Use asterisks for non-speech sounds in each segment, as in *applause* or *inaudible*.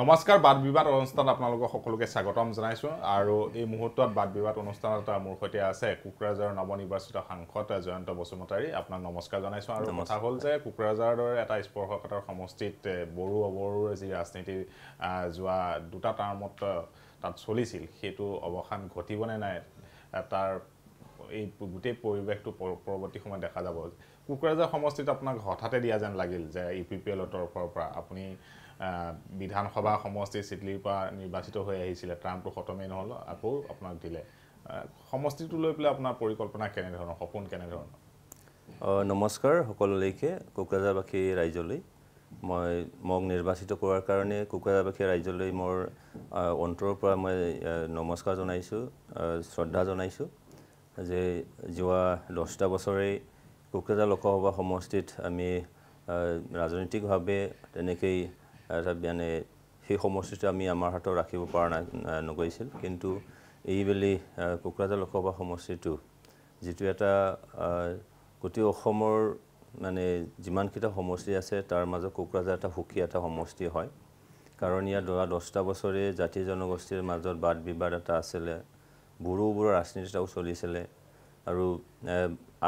নমস্কাৰ বাদ বিবাদ অনুষ্ঠানত আপোনালোকক সকলোকে স্বাগতম জনাইছোঁ আৰু এই মুহূৰ্তত বাদ বিবাদ অনুষ্ঠানত মোৰ সৈতে আছে কোকৰাঝাৰৰ নৱনিৰ্বাচিত সাংসদ জয়ন্ত বসুমতাৰী আপোনাক নমস্কাৰ জনাইছোঁ আৰু কথা হ'ল যে কোকৰাঝাৰৰ দৰে এটা স্পৰ্শকাতৰ সমষ্টিত বড়ো অবৰুৰ যি ৰাজনীতি যোৱা দুটা টাৰ্মত তাত চলিছিল সেইটো অৱসান ঘটিবনে নাই তাৰ এই গোটেই পৰিৱেশটো পৰৱৰ্তী সময়ত দেখা যাব কোকৰাঝাৰ সমষ্টিত আপোনাক হঠাতে দিয়া যেন লাগিল যে ইউ পি পি এলৰ তৰফৰ পৰা আপুনি বিধানসভা সমষ্টি চিডলিৰ পৰা নিৰ্বাচিত হৈ আহিছিলে ট্ৰাম্পটো খতমেই নহ'ল আকৌ আপোনাক দিলে সমষ্টিটো লৈ পেলাই আপোনাৰ পৰিকল্পনা কেনেধৰণৰ সপোন কেনেধৰণৰ নমস্কাৰ সকলোলৈকে কোকৰাঝাৰবাসী ৰাইজলৈ মই মোক নিৰ্বাচিত কৰাৰ কাৰণে কোকৰাঝাৰবাসী ৰাইজলৈ মোৰ অন্তৰৰ পৰা মই নমস্কাৰ জনাইছোঁ শ্ৰদ্ধা জনাইছোঁ যে যোৱা দহটা বছৰেই কোকৰাঝাৰ লোকসভা সমষ্টিত আমি ৰাজনৈতিকভাৱে তেনেকেই ৰাজাবিয়ানে সেই সমষ্টিটো আমি আমাৰ হাতত ৰাখিব পৰা নাই নগৈছিল কিন্তু এইবেলি কোকৰাঝাৰ লোকসভা সমষ্টিটো যিটো এটা গোটেই অসমৰ মানে যিমানকেইটা সমষ্টি আছে তাৰ মাজত কোকৰাঝাৰ এটা সুখী এটা সমষ্টি হয় কাৰণ ইয়াত যোৱা দহটা বছৰে জাতি জনগোষ্ঠীৰ মাজত বাদ বিবাদ এটা আছিলে বড়োবোৰৰ ৰাজনীতি এটাও চলিছিলে আৰু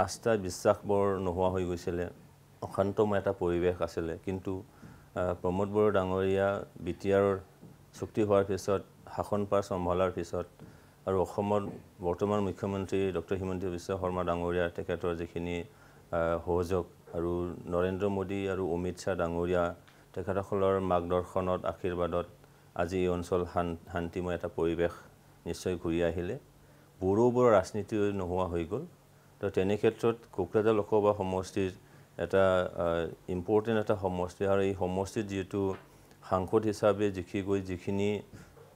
আস্থা বিশ্বাস বৰ নোহোৱা হৈ গৈছিলে অশান্তময় এটা পৰিৱেশ আছিলে কিন্তু প্ৰমোদ বড়ো ডাঙৰীয়া বি টি আৰৰ চুক্তি হোৱাৰ পিছত শাসন পাৰ চম্ভালাৰ পিছত আৰু অসমৰ বৰ্তমান মুখ্যমন্ত্ৰী ডক্টৰ হিমন্ত বিশ্ব শৰ্মা ডাঙৰীয়া তেখেতৰ যিখিনি সহযোগ আৰু নৰেন্দ্ৰ মোদী আৰু অমিত শ্বাহ ডাঙৰীয়া তেখেতসকলৰ মাৰ্গদৰ্শনত আশীৰ্বাদত আজি এই অঞ্চল শান শান্তিময় এটা পৰিৱেশ নিশ্চয় ঘূৰি আহিলে বড়োবোৰৰ ৰাজনীতি নোহোৱা হৈ গ'ল তো তেনে ক্ষেত্ৰত কোকৰাঝাৰ লোকসভা সমষ্টিৰ এটা ইম্পৰ্টেণ্ট এটা সমষ্টি আৰু এই সমষ্টিত যিহেতু সাংসদ হিচাপে জিকি গৈ যিখিনি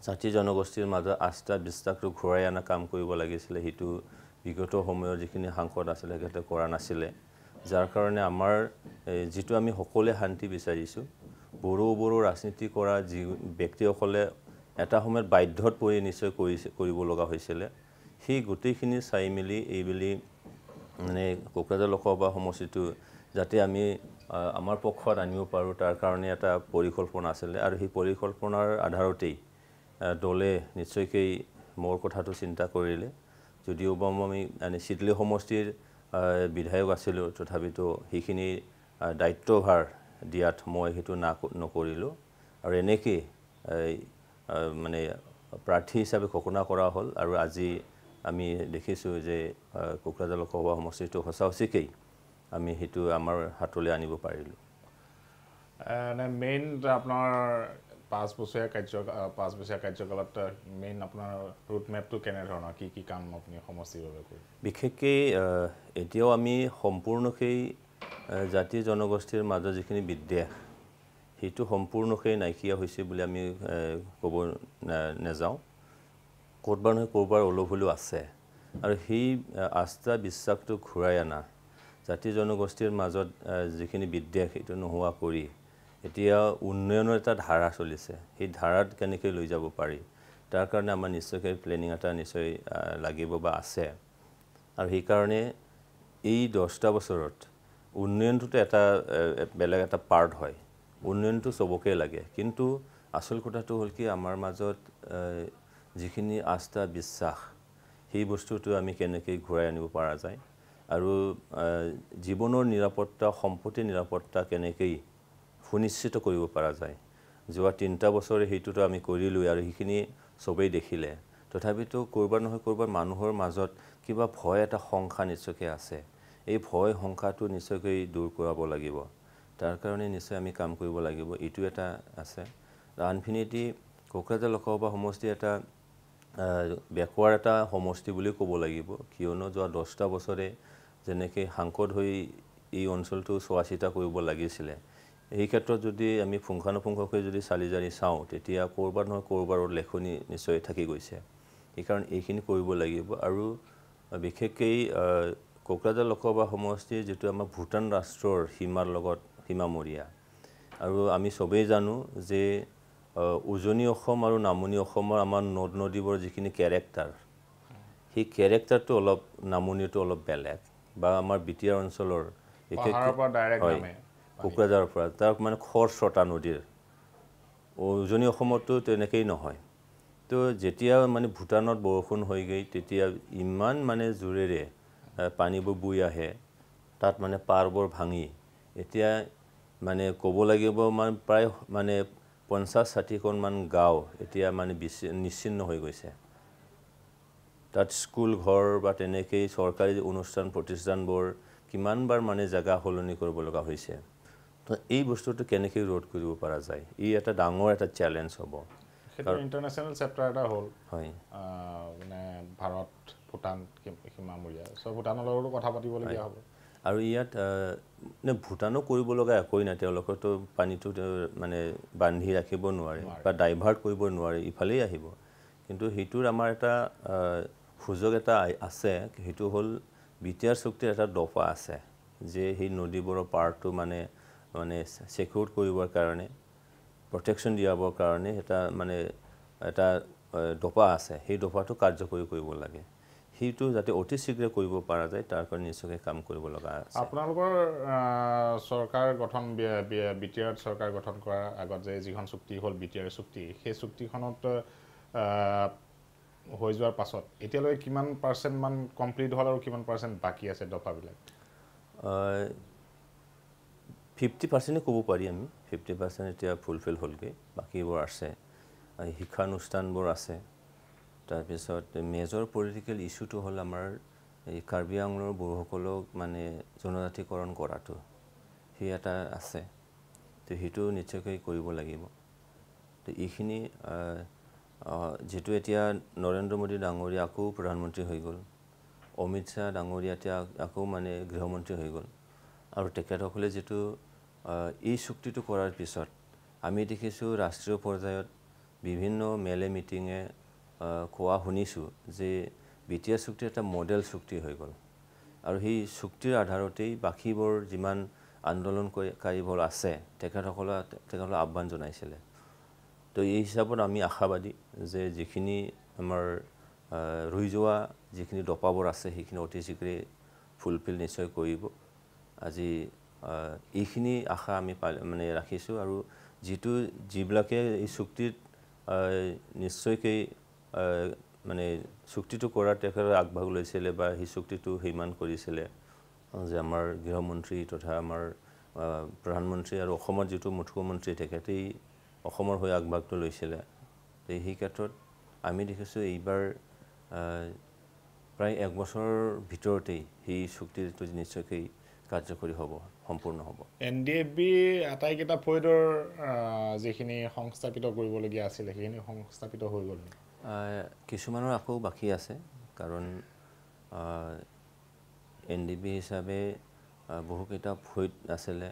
জাতি জনগোষ্ঠীৰ মাজত আস্থা বিশ্বাসটো ঘূৰাই অনা কাম কৰিব লাগিছিলে সেইটো বিগত সময়ৰ যিখিনি সাংসদ আছিলে সেইখিনি কৰা নাছিলে যাৰ কাৰণে আমাৰ যিটো আমি সকলোৱে শান্তি বিচাৰিছোঁ বড়ো বড়ো ৰাজনীতি কৰা যি ব্যক্তিসকলে এটা সময়ত বাধ্যত পৰি নিশ্চয় কৰি কৰিব লগা হৈছিলে সেই গোটেইখিনি চাই মেলি এইবেলি মানে কোকৰাঝাৰ লোকসভা সমষ্টিটো যাতে আমি আমাৰ পক্ষত আনিব পাৰোঁ তাৰ কাৰণে এটা পৰিকল্পনা আছিলে আৰু সেই পৰিকল্পনাৰ আধাৰতেই দলে নিশ্চয়কৈ মোৰ কথাটো চিন্তা কৰিলে যদিও বা আমি মানে সমষ্টিৰ বিধায়ক আছিলোঁ তথাপিতো সেইখিনি দায়িত্বভাৰ দিয়াত মই সেইটো না নকৰিলোঁ আৰু এনেকৈ মানে প্ৰাৰ্থী হিচাপে ঘোষণা কৰা হ'ল আৰু আজি আমি দেখিছোঁ যে কোকৰাঝাৰ লোকসভা সমষ্টিটো সঁচা সঁচিকেই আমি সেইটো আমাৰ হাতলৈ আনিব পাৰিলোঁ মেইন আপোনাৰ পাঁচ বছৰীয়া কাৰ্য পাঁচ বছৰীয়া কাৰ্যকালত মেইন আপোনাৰ ৰুটমেপটো কেনেধৰণৰ কি কি কাম আপুনি সমষ্টিৰ বাবে বিশেষকৈ এতিয়াও আমি সম্পূৰ্ণ সেই জাতি জনগোষ্ঠীৰ মাজৰ যিখিনি বিদ্বেষ সেইটো সম্পূৰ্ণকৈ নাইকিয়া হৈছে বুলি আমি ক'ব নাযাওঁ ক'ৰবাৰ নহয় ক'ৰবাৰ অলপ হ'লেও আছে আৰু সেই আস্থা বিশ্বাসটো ঘূৰাই অনা জাতি জনগোষ্ঠীৰ মাজত যিখিনি বিদ্বেষ সেইটো নোহোৱা কৰি এতিয়া উন্নয়নৰ এটা ধাৰা চলিছে সেই ধাৰাত কেনেকৈ লৈ যাব পাৰি তাৰ কাৰণে আমাৰ নিশ্চয়কৈ প্লেনিং এটা নিশ্চয় লাগিব বা আছে আৰু সেইকাৰণে এই দহটা বছৰত উন্নয়নটোতো এটা বেলেগ এটা পাৰ্ট হয় উন্নয়নটো চবকে লাগে কিন্তু আচল কথাটো হ'ল কি আমাৰ মাজত যিখিনি আস্থা বিশ্বাস সেই বস্তুটো আমি কেনেকৈ ঘূৰাই আনিব পৰা যায় আৰু জীৱনৰ নিৰাপত্তা সম্পত্তিৰ নিৰাপত্তা কেনেকৈ সুনিশ্চিত কৰিব পৰা যায় যোৱা তিনিটা বছৰে সেইটোতো আমি কৰিলোঁ আৰু সেইখিনি চবেই দেখিলে তথাপিতো ক'ৰবাত নহয় ক'ৰবাত মানুহৰ মাজত কিবা ভয় এটা শংকা নিশ্চয়কৈ আছে এই ভয় সংখ্যাটো নিশ্চয়কৈ দূৰ কৰাব লাগিব তাৰ কাৰণে নিশ্চয় আমি কাম কৰিব লাগিব এইটো এটা আছে আনফিনিটি কোকৰাঝাৰ লোকসভা সমষ্টি এটা বেকৱাৰ এটা সমষ্টি বুলিও ক'ব লাগিব কিয়নো যোৱা দহটা বছৰে যেনেকৈ সাংসদ হৈ এই অঞ্চলটো চোৱা চিতা কৰিব লাগিছিলে এই ক্ষেত্ৰত যদি আমি পুংখানুপুংখকৈ যদি চালি জাৰি চাওঁ তেতিয়া ক'ৰবাত নহয় ক'ৰবাৰ লেখনি নিশ্চয় থাকি গৈছে সেইকাৰণে এইখিনি কৰিব লাগিব আৰু বিশেষকৈ কোকৰাঝাৰ লোকসভা সমষ্টিৰ যিটো আমাৰ ভূটান ৰাষ্ট্ৰৰ সীমাৰ লগত সীমামৰীয়া আৰু আমি চবেই জানো যে উজনি অসম আৰু নামনি অসমৰ আমাৰ নদ নদীবোৰৰ যিখিনি কেৰেক্টাৰ সেই কেৰেক্টাৰটো অলপ নামনিটো অলপ বেলেগ বা আমাৰ বিটিয়াৰ অঞ্চলৰ হয় কোকৰাঝাৰৰ পৰা তাৰ মানে খৰ খৰচটা নদীৰ উজনি অসমততো তেনেকেই নহয় তো যেতিয়া মানে ভূটানত বৰষুণ হৈ গৈ তেতিয়া ইমান মানে জোৰেৰে পানীবোৰ বৈ আহে তাত মানে পাৰবোৰ ভাঙি এতিয়া মানে ক'ব লাগিব মানে প্ৰায় মানে পঞ্চাছ ষাঠিখনমান গাঁও এতিয়া মানে বিচি নিশ্চিন্ন হৈ গৈছে তাত স্কুল ঘৰ বা তেনেকেই চৰকাৰী অনুষ্ঠান প্ৰতিষ্ঠানবোৰ কিমানবাৰ মানে জেগা সলনি কৰিব লগা হৈছে তো এই বস্তুটো কেনেকৈ ৰোধ কৰিব পৰা যায় ই এটা ডাঙৰ এটা চেলেঞ্জ হ'ব ইণ্টাৰনেশ্যনেল চেপ্টাৰ এটা হ'ল হয় মানে ভাৰত ভূটান সীমামূৰীয়া চ' ভূটানৰ লগতো কথা পাতিবলগীয়া হ'ব আৰু ইয়াত মানে ভূটানো কৰিব লগা একোৱেই নাই তেওঁলোকেতো পানীটো মানে বান্ধি ৰাখিব নোৱাৰে বা ডাইভাৰ্ট কৰিব নোৱাৰে ইফালেই আহিব কিন্তু সেইটোৰ আমাৰ এটা সুযোগ এটা আছে সেইটো হ'ল বি টি আৰ চুক্তিৰ এটা দফা আছে যে সেই নদীবোৰৰ পাৰ্টটো মানে মানে চেকিউৰ কৰিবৰ কাৰণে প্ৰটেকশ্যন দিয়াবৰ কাৰণে এটা মানে এটা দফা আছে সেই দফাটো কাৰ্যকৰী কৰিব লাগে সেইটো যাতে অতি শীঘ্ৰে কৰিব পৰা যায় তাৰ কাৰণে নিশ্চয় কাম কৰিব লগা আছে আপোনালোকৰ চৰকাৰ গঠন বি টি আৰ চৰকাৰ গঠন কৰাৰ আগত যে যিখন চুক্তি হ'ল বি টি আৰ চুক্তি সেই চুক্তিখনত হৈ যোৱাৰ পাছত এতিয়ালৈকে কিমান পাৰ্চেণ্টমান কমপ্লিট হ'ল আৰু কিমান পাৰ্চেণ্ট বাকী আছে দফাবিলাক ফিফটি পাৰ্চেণ্টে ক'ব পাৰি আমি ফিফটি পাৰ্চেণ্ট এতিয়া ফুলফিল হ'লগৈ বাকীবোৰ আছে শিক্ষানুষ্ঠানবোৰ আছে তাৰপিছত মেজৰ পলিটিকেল ইছ্যুটো হ'ল আমাৰ এই কাৰ্বি আংলৰ বড়োসকলক মানে জনজাতিকৰণ কৰাটো সি এটা আছে তো সেইটো নিশ্চয়কৈ কৰিব লাগিব তো এইখিনি যিটো এতিয়া নৰেন্দ্ৰ মোদী ডাঙৰীয়া আকৌ প্ৰধানমন্ত্ৰী হৈ গ'ল অমিত শ্বাহ ডাঙৰীয়া এতিয়া আকৌ মানে গৃহমন্ত্ৰী হৈ গ'ল আৰু তেখেতসকলে যিটো এই চুক্তিটো কৰাৰ পিছত আমি দেখিছোঁ ৰাষ্ট্ৰীয় পৰ্যায়ত বিভিন্ন মেলে মিটিঙে কোৱা শুনিছোঁ যে বি টি এছ চুক্তি এটা মডেল চুক্তি হৈ গ'ল আৰু সেই চুক্তিৰ আধাৰতেই বাকীবোৰ যিমান আন্দোলনকাৰীবোৰ আছে তেখেতসকলে তেখেতসকলক আহ্বান জনাইছিলে তো এই হিচাপত আমি আশাবাদী যে যিখিনি আমাৰ ৰৈ যোৱা যিখিনি দপাবৰ আছে সেইখিনি অতি শীঘ্ৰে ফুলফিল নিশ্চয় কৰিব আজি এইখিনি আশা আমি মানে ৰাখিছোঁ আৰু যিটো যিবিলাকে এই চুক্তিত নিশ্চয়কৈ মানে চুক্তিটো কৰাত তেখেতে আগভাগ লৈছিলে বা সেই চুক্তিটো সিমান কৰিছিলে যে আমাৰ গৃহমন্ত্ৰী তথা আমাৰ প্ৰধানমন্ত্ৰী আৰু অসমৰ যিটো মুখ্যমন্ত্ৰী তেখেতেই অসমৰ হৈ আগভাগটো লৈছিলে তো সেই ক্ষেত্ৰত আমি দেখিছোঁ এইবাৰ প্ৰায় এক বছৰৰ ভিতৰতেই সেই চুক্তিটো নিশ্চয়কৈ কাৰ্যকৰী হ'ব সম্পূৰ্ণ হ'ব এন ডি এফ বি আটাইকেইটা ফৰিডৰ যিখিনি সংস্থাপিত কৰিবলগীয়া আছিলে সেইখিনি সংস্থাপিত হৈ গ'ল কিছুমানৰ আকৌ বাকী আছে কাৰণ এন ডি বি হিচাপে বহুকেইটা ফৈদ আছিলে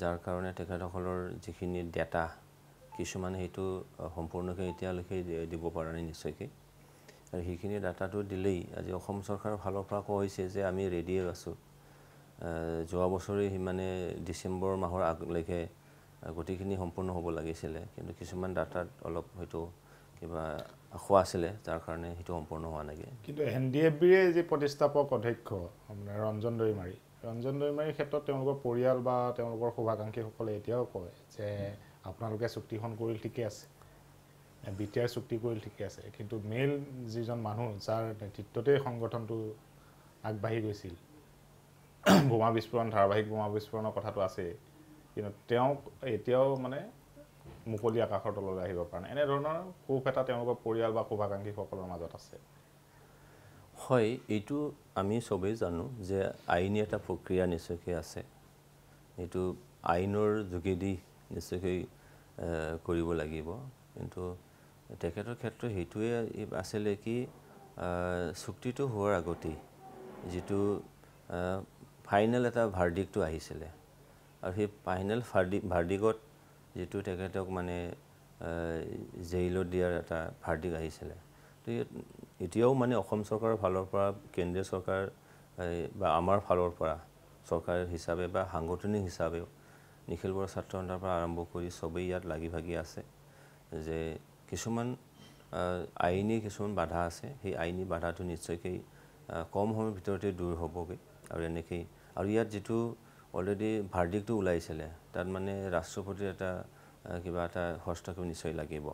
যাৰ কাৰণে তেখেতসকলৰ যিখিনি ডেটা কিছুমানে সেইটো সম্পূৰ্ণকৈ এতিয়ালৈকে দিব পৰা নাই নিশ্চয়কৈ আৰু সেইখিনি ডাটাটো দিলেই আজি অসম চৰকাৰৰ ফালৰ পৰা কোৱা হৈছে যে আমি ৰেডিয়ে আছোঁ যোৱা বছৰে সিমানে ডিচেম্বৰ মাহৰ আগলৈকে গোটেইখিনি সম্পূৰ্ণ হ'ব লাগিছিলে কিন্তু কিছুমান ডাটাত অলপ হয়তো কিবা আশা আছিলে যাৰ কাৰণে সেইটো সম্পূৰ্ণ হোৱা নাগে কিন্তু এন ডি এফ বিৰে যি প্ৰতিষ্ঠাপক অধ্যক্ষ ৰঞ্জন দৈমাৰী ৰঞ্জন দৈমাৰীৰ ক্ষেত্ৰত তেওঁলোকৰ পৰিয়াল বা তেওঁলোকৰ শুভাকাংক্ষীসকলে এতিয়াও কয় যে আপোনালোকে চুক্তিখন কৰিল ঠিকে আছে বি টি আৰ চুক্তি কৰিল ঠিকে আছে কিন্তু মেইন যিজন মানুহ যাৰ নেতৃত্বতেই সংগঠনটো আগবাঢ়ি গৈছিল বোমা বিস্ফোৰণ ধাৰাবাহিক বোমা বিস্ফোৰণৰ কথাটো আছেই কিন্তু তেওঁক এতিয়াও মানে মুকলি আকাশৰ তললৈ আহিব পাৰে নাই এনেধৰণৰ সুখ এটা তেওঁলোকৰ পৰিয়াল বা শুভাকাংক্ষীসকলৰ মাজত আছে হয় এইটো আমি চবেই জানো যে আইনী এটা প্ৰক্ৰিয়া নিশ্চয়কৈ আছে এইটো আইনৰ যোগেদি নিশ্চয়কৈ কৰিব লাগিব কিন্তু তেখেতৰ ক্ষেত্ৰত সেইটোৱে আছিলে কি চুক্তিটো হোৱাৰ আগতেই যিটো ফাইনেল এটা ভাৰ্ডিকটো আহিছিলে আৰু সেই ফাইনেল ভাৰ্ডি ভাৰ্ডিকত যিটো তেখেতক মানে জেইলত দিয়াৰ এটা ভাৰ্ডিক আহিছিলে তো এতিয়াও মানে অসম চৰকাৰৰ ফালৰ পৰা কেন্দ্ৰীয় চৰকাৰ বা আমাৰ ফালৰ পৰা চৰকাৰ হিচাপে বা সাংগঠনিক হিচাপেও নিখিল বড়ো ছাত্ৰ সন্থাৰ পৰা আৰম্ভ কৰি চবেই ইয়াত লাগি ভাগি আছে যে কিছুমান আইনী কিছুমান বাধা আছে সেই আইনী বাধাটো নিশ্চয়কৈ কম সময়ৰ ভিতৰতে দূৰ হ'বগৈ আৰু এনেকেই আৰু ইয়াত যিটো অলৰেডি ভাৰ্ডিকটো ওলাইছিলে তাত মানে ৰাষ্ট্ৰপতিৰ এটা কিবা এটা হস্তক্ষেপ নিশ্চয় লাগিব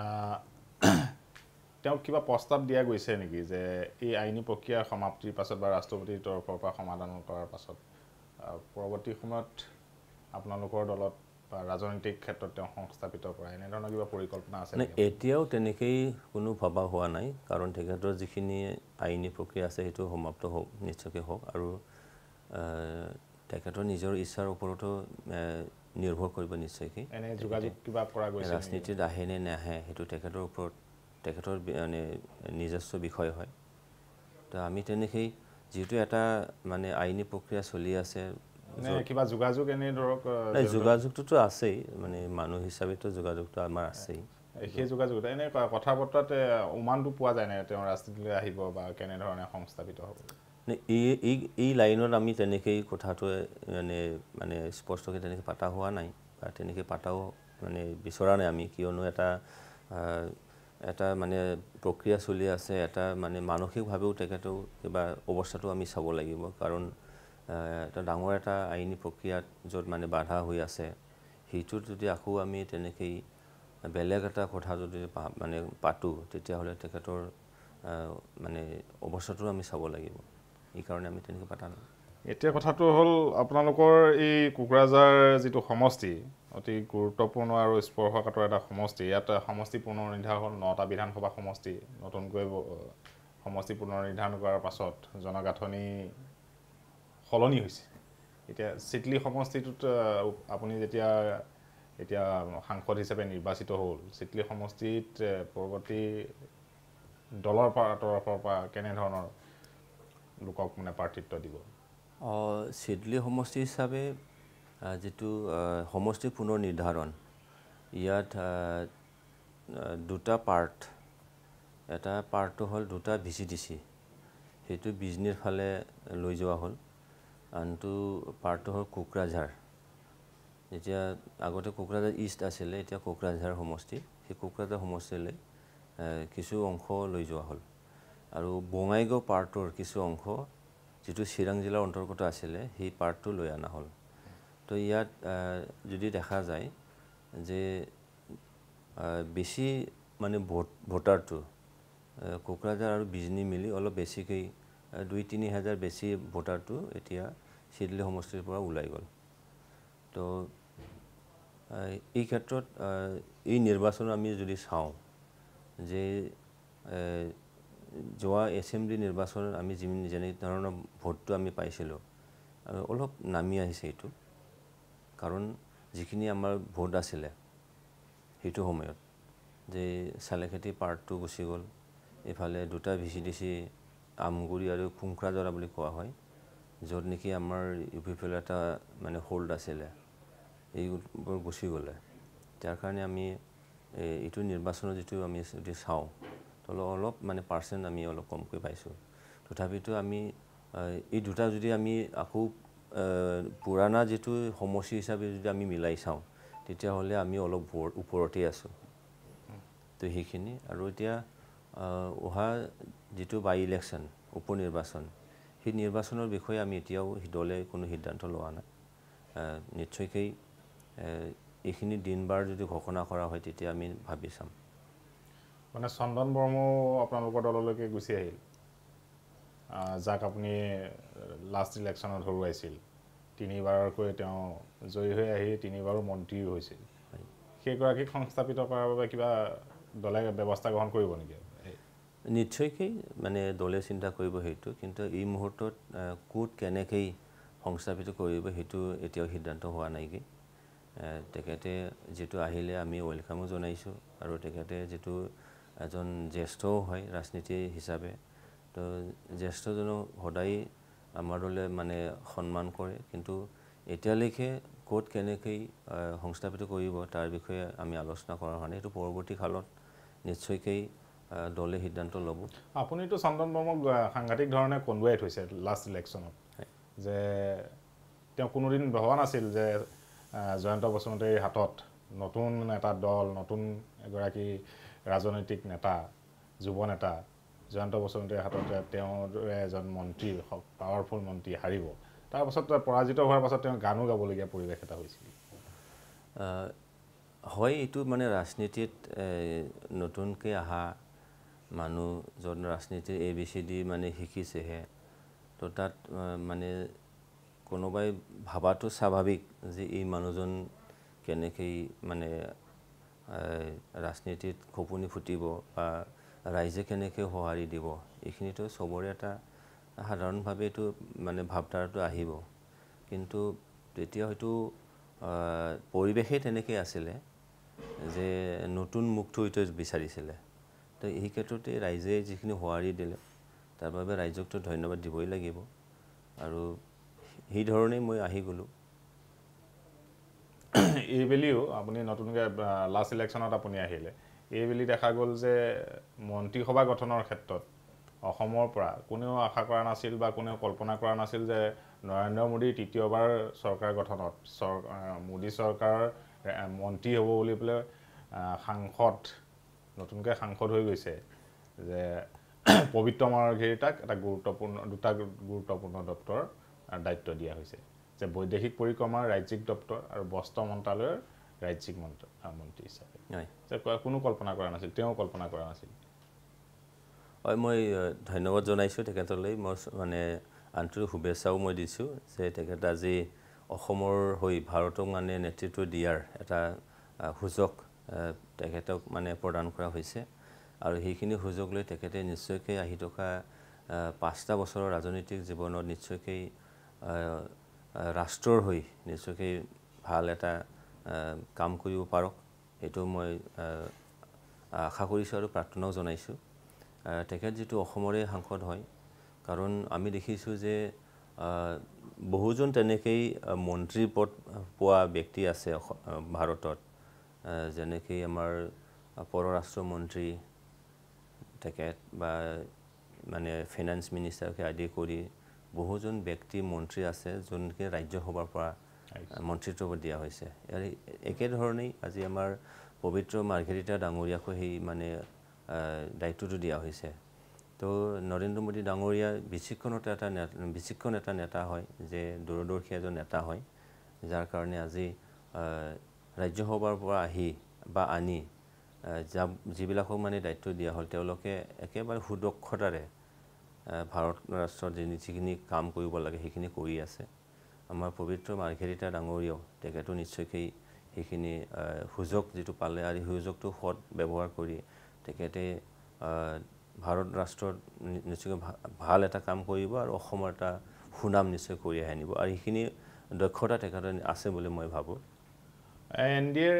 *clears throat* তেওঁক কিবা প্ৰস্তাৱ দিয়া গৈছে নেকি যে এই আইনী প্ৰক্ৰিয়া সমাপ্তিৰ পাছত বা ৰাষ্ট্ৰপতিৰ তৰফৰ পৰা সমাধান কৰাৰ পাছত পৰৱৰ্তী সময়ত আপোনালোকৰ দলত বা ৰাজনৈতিক ক্ষেত্ৰত তেওঁ সংস্থাপিত কৰা এনেধৰণৰ কিবা পৰিকল্পনা আছে এতিয়াও তেনেকেই কোনো ভবা হোৱা নাই কাৰণ তেখেতৰ যিখিনি আইনী প্ৰক্ৰিয়া আছে সেইটো সমাপ্ত হওক নিশ্চয়কৈ হওক আৰু তেখেতৰ নিজৰ ইচ্ছাৰ ওপৰতো নিৰ্ভৰ কৰিব নিশ্চয়কৈ এনে যোগাযোগ কিবা কৰা গৈছে ৰাজনীতিত আহে নে নাহে সেইটো তেখেতৰ ওপৰত তেখেতৰ মানে নিজস্ব বিষয় হয় তো আমি তেনেকেই যিটো এটা মানে আইনী প্ৰক্ৰিয়া চলি আছে কিবা যোগাযোগ এনে ধৰক নাই যোগাযোগটোতো আছেই মানে মানুহ হিচাপেতো যোগাযোগটো আমাৰ আছেই সেই যোগাযোগত এনে কথা বতৰাত উমানটো পোৱা যায় নে তেওঁ ৰাজনীতিলৈ আহিব বা কেনেধৰণে সংস্থাপিত হ'ব এই এই এই লাইনত আমি তেনেকেই কথাটোৱে মানে মানে স্পষ্টকৈ তেনেকৈ পাতা হোৱা নাই বা তেনেকৈ পাতাও মানে বিচৰা নাই আমি কিয়নো এটা এটা মানে প্ৰক্ৰিয়া চলি আছে এটা মানে মানসিকভাৱেও তেখেতেও কিবা অৱস্থাটো আমি চাব লাগিব কাৰণ এটা ডাঙৰ এটা আইনী প্ৰক্ৰিয়াত য'ত মানে বাধা হৈ আছে সেইটোত যদি আকৌ আমি তেনেকেই বেলেগ এটা কথা যদি মানে পাতোঁ তেতিয়াহ'লে তেখেতৰ মানে অৱস্থাটো আমি চাব লাগিব সেইকাৰণে আমি তেনেকৈ পতা নাই এতিয়া কথাটো হ'ল আপোনালোকৰ এই কোকৰাঝাৰ যিটো সমষ্টি অতি গুৰুত্বপূৰ্ণ আৰু স্পৰ্শকাতৰ এটা সমষ্টি ইয়াত সমষ্টি পুনৰ নিৰ্ধাৰণ হ'ল নটা বিধানসভা সমষ্টি নতুনকৈ সমষ্টি পুনৰ নিৰ্ধাৰণ কৰাৰ পাছত জনগাঁথনি সলনি হৈছে এতিয়া চিটলি সমষ্টিটোত আপুনি যেতিয়া এতিয়া সাংসদ হিচাপে নিৰ্বাচিত হ'ল চিটলি সমষ্টিত পৰৱৰ্তী দলৰ পৰা তৰফৰ পৰা কেনেধৰণৰ লোকক মানে প্ৰাৰ্থিত্ব দিব চিডলী সমষ্টি হিচাপে যিটো সমষ্টি পুনৰ নিৰ্ধাৰণ ইয়াত দুটা পাৰ্ট এটা পাৰ্টটো হ'ল দুটা ভি চি ডি চি সেইটো বিজনীৰ ফালে লৈ যোৱা হ'ল আনটো পাৰ্টটো হ'ল কোকৰাঝাৰ এতিয়া আগতে কোকৰাঝাৰ ইষ্ট আছিলে এতিয়া কোকৰাঝাৰ সমষ্টি সেই কোকৰাঝাৰ সমষ্টিলৈ কিছু অংশ লৈ যোৱা হ'ল আৰু বঙাইগাঁও পাৰ্টৰ কিছু অংশ যিটো চিৰাং জিলাৰ অন্তৰ্গত আছিলে সেই পাৰ্টটো লৈ অনা হ'ল তো ইয়াত যদি দেখা যায় যে বেছি মানে ভোট ভোটাৰটো কোকৰাঝাৰ আৰু বিজনী মিলি অলপ বেছিকৈ দুই তিনি হাজাৰ বেছি ভোটাৰটো এতিয়া চিডলি সমষ্টিৰ পৰা ওলাই গ'ল তো এই ক্ষেত্ৰত এই নিৰ্বাচনত আমি যদি চাওঁ যে যোৱা এছেম্বলি নিৰ্বাচনত আমি যি যেনেধৰণৰ ভোটটো আমি পাইছিলোঁ আৰু অলপ নামি আহিছে এইটো কাৰণ যিখিনি আমাৰ ভোট আছিলে সেইটো সময়ত যে চেলেখেতি পাৰ্টটো গুচি গ'ল এইফালে দুটা ভি চি ডি চি আমগুৰি আৰু খুংখ্ৰাজৰা বুলি কোৱা হয় য'ত নেকি আমাৰ ইউ পি পি এল এটা মানে হোল্ড আছিলে এইবোৰ গুচি গ'লে তাৰ কাৰণে আমি এইটো নিৰ্বাচনত যিটো আমি যদি চাওঁ অলপ অলপ মানে পাৰ্চেণ্ট আমি অলপ কমকৈ পাইছোঁ তথাপিতো আমি এই দুটা যদি আমি আকৌ পুৰণা যিটো সমষ্টি হিচাপে যদি আমি মিলাই চাওঁ তেতিয়াহ'লে আমি অলপ ওপৰতেই আছোঁ তো সেইখিনি আৰু এতিয়া অহা যিটো বাই ইলেকশ্যন উপ নিৰ্বাচন সেই নিৰ্বাচনৰ বিষয়ে আমি এতিয়াও দলে কোনো সিদ্ধান্ত লোৱা নাই নিশ্চয়কৈ এইখিনি দিন বাৰ যদি ঘোষণা কৰা হয় তেতিয়া আমি ভাবি চাম মানে চন্দন বৰ্মাও আপোনালোকৰ দললৈকে গুচি আহিল যাক আপুনি লাষ্ট ইলেকশ্যনত হৰুৱাইছিল তিনিবাৰকৈ তেওঁ জয়ী হৈ আহি তিনিবাৰো মন্ত্ৰীও হৈছিল সেইগৰাকীক সংস্থাপিত কৰাৰ বাবে কিবা দলে ব্যৱস্থা গ্ৰহণ কৰিব নেকি নিশ্চয়কৈ মানে দলে চিন্তা কৰিব সেইটো কিন্তু এই মুহূৰ্তত ক'ত কেনেকৈ সংস্থাপিত কৰিব সেইটো এতিয়াও সিদ্ধান্ত হোৱা নাইকৈ তেখেতে যিটো আহিলে আমি ৱেলকামো জনাইছোঁ আৰু তেখেতে যিটো এজন জ্যেষ্ঠও হয় ৰাজনীতি হিচাপে তো জ্যেষ্ঠজনক সদায় আমাৰ দলে মানে সন্মান কৰে কিন্তু এতিয়ালৈকে ক'ত কেনেকৈ সংস্থাপিত কৰিব তাৰ বিষয়ে আমি আলোচনা কৰা হোৱা নাই এইটো পৰৱৰ্তী কালত নিশ্চয়কৈ দলে সিদ্ধান্ত ল'ব আপুনিতো চন্দন বৰ্মক সাংঘাতিক ধৰণে কন্দুৱাই থৈছে লাষ্ট ইলেকশ্যনত যে তেওঁ কোনোদিন ভবা নাছিল যে জয়ন্ত বসুমতীৰ হাতত নতুন এটা দল নতুন এগৰাকী ৰাজনৈতিক নেতা যুৱ নেতা জয়ন্ত বসুমতীৰ হাততে তেওঁৰে এজন মন্ত্ৰী পাৱাৰফুল মন্ত্ৰী হাৰিব তাৰপাছত পৰাজিত হোৱাৰ পাছত তেওঁ গানো গাবলগীয়া পৰিৱেশ এটা হৈছিল হয় এইটো মানে ৰাজনীতিত নতুনকৈ অহা মানুহ য'ত ৰাজনীতি এ বি চি ডি মানে শিকিছেহে তো তাত মানে কোনোবাই ভবাটো স্বাভাৱিক যে এই মানুহজন কেনেকৈ মানে ৰাজনীতিত খোপনি ফুটিব বা ৰাইজে কেনেকৈ সঁহাৰি দিব এইখিনিতো চবৰে এটা সাধাৰণভাৱে এইটো মানে ভাৱধাৰাটো আহিব কিন্তু তেতিয়া হয়তো পৰিৱেশেই তেনেকৈ আছিলে যে নতুন মুখটো হয়তো বিচাৰিছিলে তো এই ক্ষেত্ৰতে ৰাইজে যিখিনি সঁহাৰি দিলে তাৰ বাবে ৰাইজকতো ধন্যবাদ দিবই লাগিব আৰু সেইধৰণেই মই আহি গ'লোঁ এইবেলিও আপুনি নতুনকৈ লাষ্ট ইলেকশ্যনত আপুনি আহিলে এইবেলি দেখা গ'ল যে মন্ত্ৰীসভা গঠনৰ ক্ষেত্ৰত অসমৰ পৰা কোনেও আশা কৰা নাছিল বা কোনেও কল্পনা কৰা নাছিল যে নৰেন্দ্ৰ মোদীৰ তৃতীয়বাৰ চৰকাৰ গঠনত চৰ মোদী চৰকাৰৰ মন্ত্ৰী হ'ব বুলি পেলাই সাংসদ নতুনকৈ সাংসদ হৈ গৈছে যে পবিত্ৰ মাৰ্ঘেৰিতাক এটা গুৰুত্বপূৰ্ণ দুটা গুৰুত্বপূৰ্ণ দপ্তৰ দায়িত্ব দিয়া হৈছে যে বৈদেশিক পৰিক্ৰমাৰ ৰাজ্যিক দপ্তৰ আৰু বস্ত্ৰ মন্ত্ৰালয়ৰ ৰাজ্যিক মন্ত্ৰ মন্ত্ৰী হিচাপে কোনো কল্পনা কৰা নাছিল তেওঁ কল্পনা কৰা নাছিল হয় মই ধন্যবাদ জনাইছোঁ তেখেতলৈ মই মানে আন্তৰিক শুভেচ্ছাও মই দিছোঁ যে তেখেত আজি অসমৰ হৈ ভাৰতক মানে নেতৃত্ব দিয়াৰ এটা সুযোগ তেখেতক মানে প্ৰদান কৰা হৈছে আৰু সেইখিনি সুযোগ লৈ তেখেতে নিশ্চয়কৈ আহি থকা পাঁচটা বছৰৰ ৰাজনৈতিক জীৱনত নিশ্চয়কৈ ৰাষ্ট্ৰৰ হৈ নিজকে ভাল এটা কাম কৰিব পাৰক সেইটো মই আশা কৰিছোঁ আৰু প্ৰাৰ্থনাও জনাইছোঁ তেখেত যিটো অসমৰে সাংসদ হয় কাৰণ আমি দেখিছোঁ যে বহুজন তেনেকেই মন্ত্ৰী পদ পোৱা ব্যক্তি আছে ভাৰতত যেনেকৈ আমাৰ পৰৰাষ্ট্ৰমন্ত্ৰী তেখেত বা মানে ফাইনেন্স মিনিষ্টাৰকে আদি কৰি বহুজন ব্যক্তি মন্ত্ৰী আছে যোনকে ৰাজ্যসভাৰ পৰা মন্ত্ৰীত্ব দিয়া হৈছে একেধৰণেই আজি আমাৰ পবিত্ৰ মাৰ্ঘেৰিটা ডাঙৰীয়াকো সেই মানে দায়িত্বটো দিয়া হৈছে তো নৰেন্দ্ৰ মোদী ডাঙৰীয়া বিচিক্ষণত এটা বিচিক্ষণ এটা নেতা হয় যে দূৰদৰ্শী এজন নেতা হয় যাৰ কাৰণে আজি ৰাজ্যসভাৰ পৰা আহি বা আনি যা যিবিলাকক মানে দায়িত্ব দিয়া হ'ল তেওঁলোকে একেবাৰে সুদক্ষতাৰে ভাৰত ৰাষ্ট্ৰৰ যি যিখিনি কাম কৰিব লাগে সেইখিনি কৰি আছে আমাৰ পবিত্ৰ মাৰ্ঘেৰিটা ডাঙৰীয়াও তেখেতো নিশ্চয়কৈ সেইখিনি সুযোগ যিটো পালে আৰু সেই সুযোগটো সৎ ব্যৱহাৰ কৰি তেখেতে ভাৰত ৰাষ্ট্ৰত নিশ্চয়কৈ ভাল এটা কাম কৰিব আৰু অসমৰ এটা সুনাম নিশ্চয় কঢ়িয়াই আনিব আৰু সেইখিনি দক্ষতা তেখেতৰ আছে বুলি মই ভাবোঁ এন ডি এৰ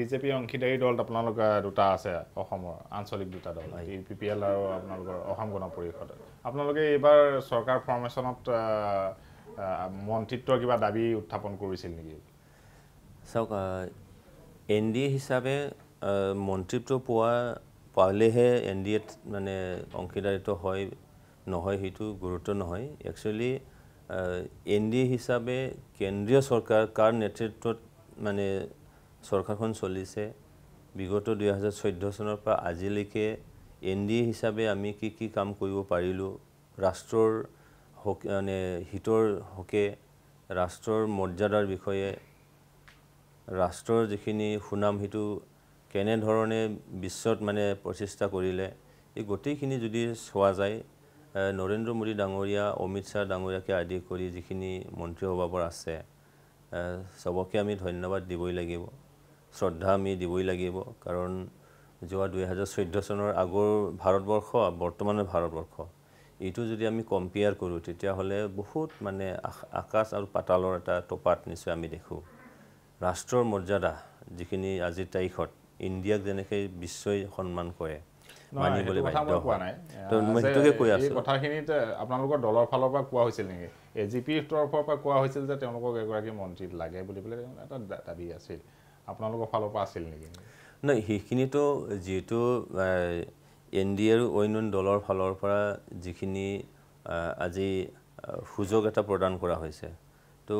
বিজেপিৰ অংশীদাৰী দল আপোনালোকে দুটা আছে অসমৰ আঞ্চলিক দুটা দল ই পি পি এল আৰু আপোনালোকৰ অসম গণ পৰিষদ আপোনালোকে এইবাৰ চৰকাৰ ফৰ্মেশ্যনত মন্ত্ৰিত্বৰ কিবা দাবী উত্থাপন কৰিছিল নেকি চাওক এন ডি এ হিচাপে মন্ত্ৰিত্ব পোৱা পালেহে এন ডি এত মানে অংশীদাৰিত্ব হয় নহয় সেইটো গুৰুত্ব নহয় একচুৱেলি এন ডি এ হিচাপে কেন্দ্ৰীয় চৰকাৰ কাৰ নেতৃত্বত মানে চৰকাৰখন চলিছে বিগত দুহেজাৰ চৈধ্য চনৰ পৰা আজিলৈকে এন ডি এ হিচাপে আমি কি কি কাম কৰিব পাৰিলোঁ ৰাষ্ট্ৰৰ হকে মানে হিতৰ হকে ৰাষ্ট্ৰৰ মৰ্যাদাৰ বিষয়ে ৰাষ্ট্ৰৰ যিখিনি সুনাম সেইটো কেনেধৰণে বিশ্বত মানে প্ৰচেষ্টা কৰিলে এই গোটেইখিনি যদি চোৱা যায় নৰেন্দ্ৰ মোদী ডাঙৰীয়া অমিত শ্বাহ ডাঙৰীয়াকে আদি কৰি যিখিনি মন্ত্ৰীসভাবৰ আছে চবকে আমি ধন্যবাদ দিবই লাগিব শ্ৰদ্ধা আমি দিবই লাগিব কাৰণ যোৱা দুই হাজাৰ চৈধ্য চনৰ আগৰ ভাৰতবৰ্ষ বৰ্তমানৰ ভাৰতবৰ্ষ এইটো যদি আমি কম্পেয়াৰ কৰোঁ তেতিয়াহ'লে বহুত মানে আকাশ আৰু পাতালৰ এটা টপাত নিশ্চয় আমি দেখোঁ ৰাষ্ট্ৰৰ মৰ্যাদা যিখিনি আজিৰ তাৰিখত ইণ্ডিয়াক যেনেকৈ বিশ্বই সন্মান কৰে মানিবলৈ কোৱা নাই সেইটোকে কৈ আছো কথাখিনিত আপোনালোকৰ দলৰ ফালৰ পৰা কোৱা হৈছিল নেকি এ জি পিৰ তৰফৰ পৰা কোৱা হৈছিল যে তেওঁলোকক এগৰাকী মন্ত্ৰী লাগে বুলি পেলাই এটা দাবী আছিল আপোনালোকৰ ফালৰ পৰা আছিল নেকি নাই সেইখিনিতো যিহেতু এন ডি এ আৰু অন্য দলৰ ফালৰ পৰা যিখিনি আজি সুযোগ এটা প্ৰদান কৰা হৈছে তো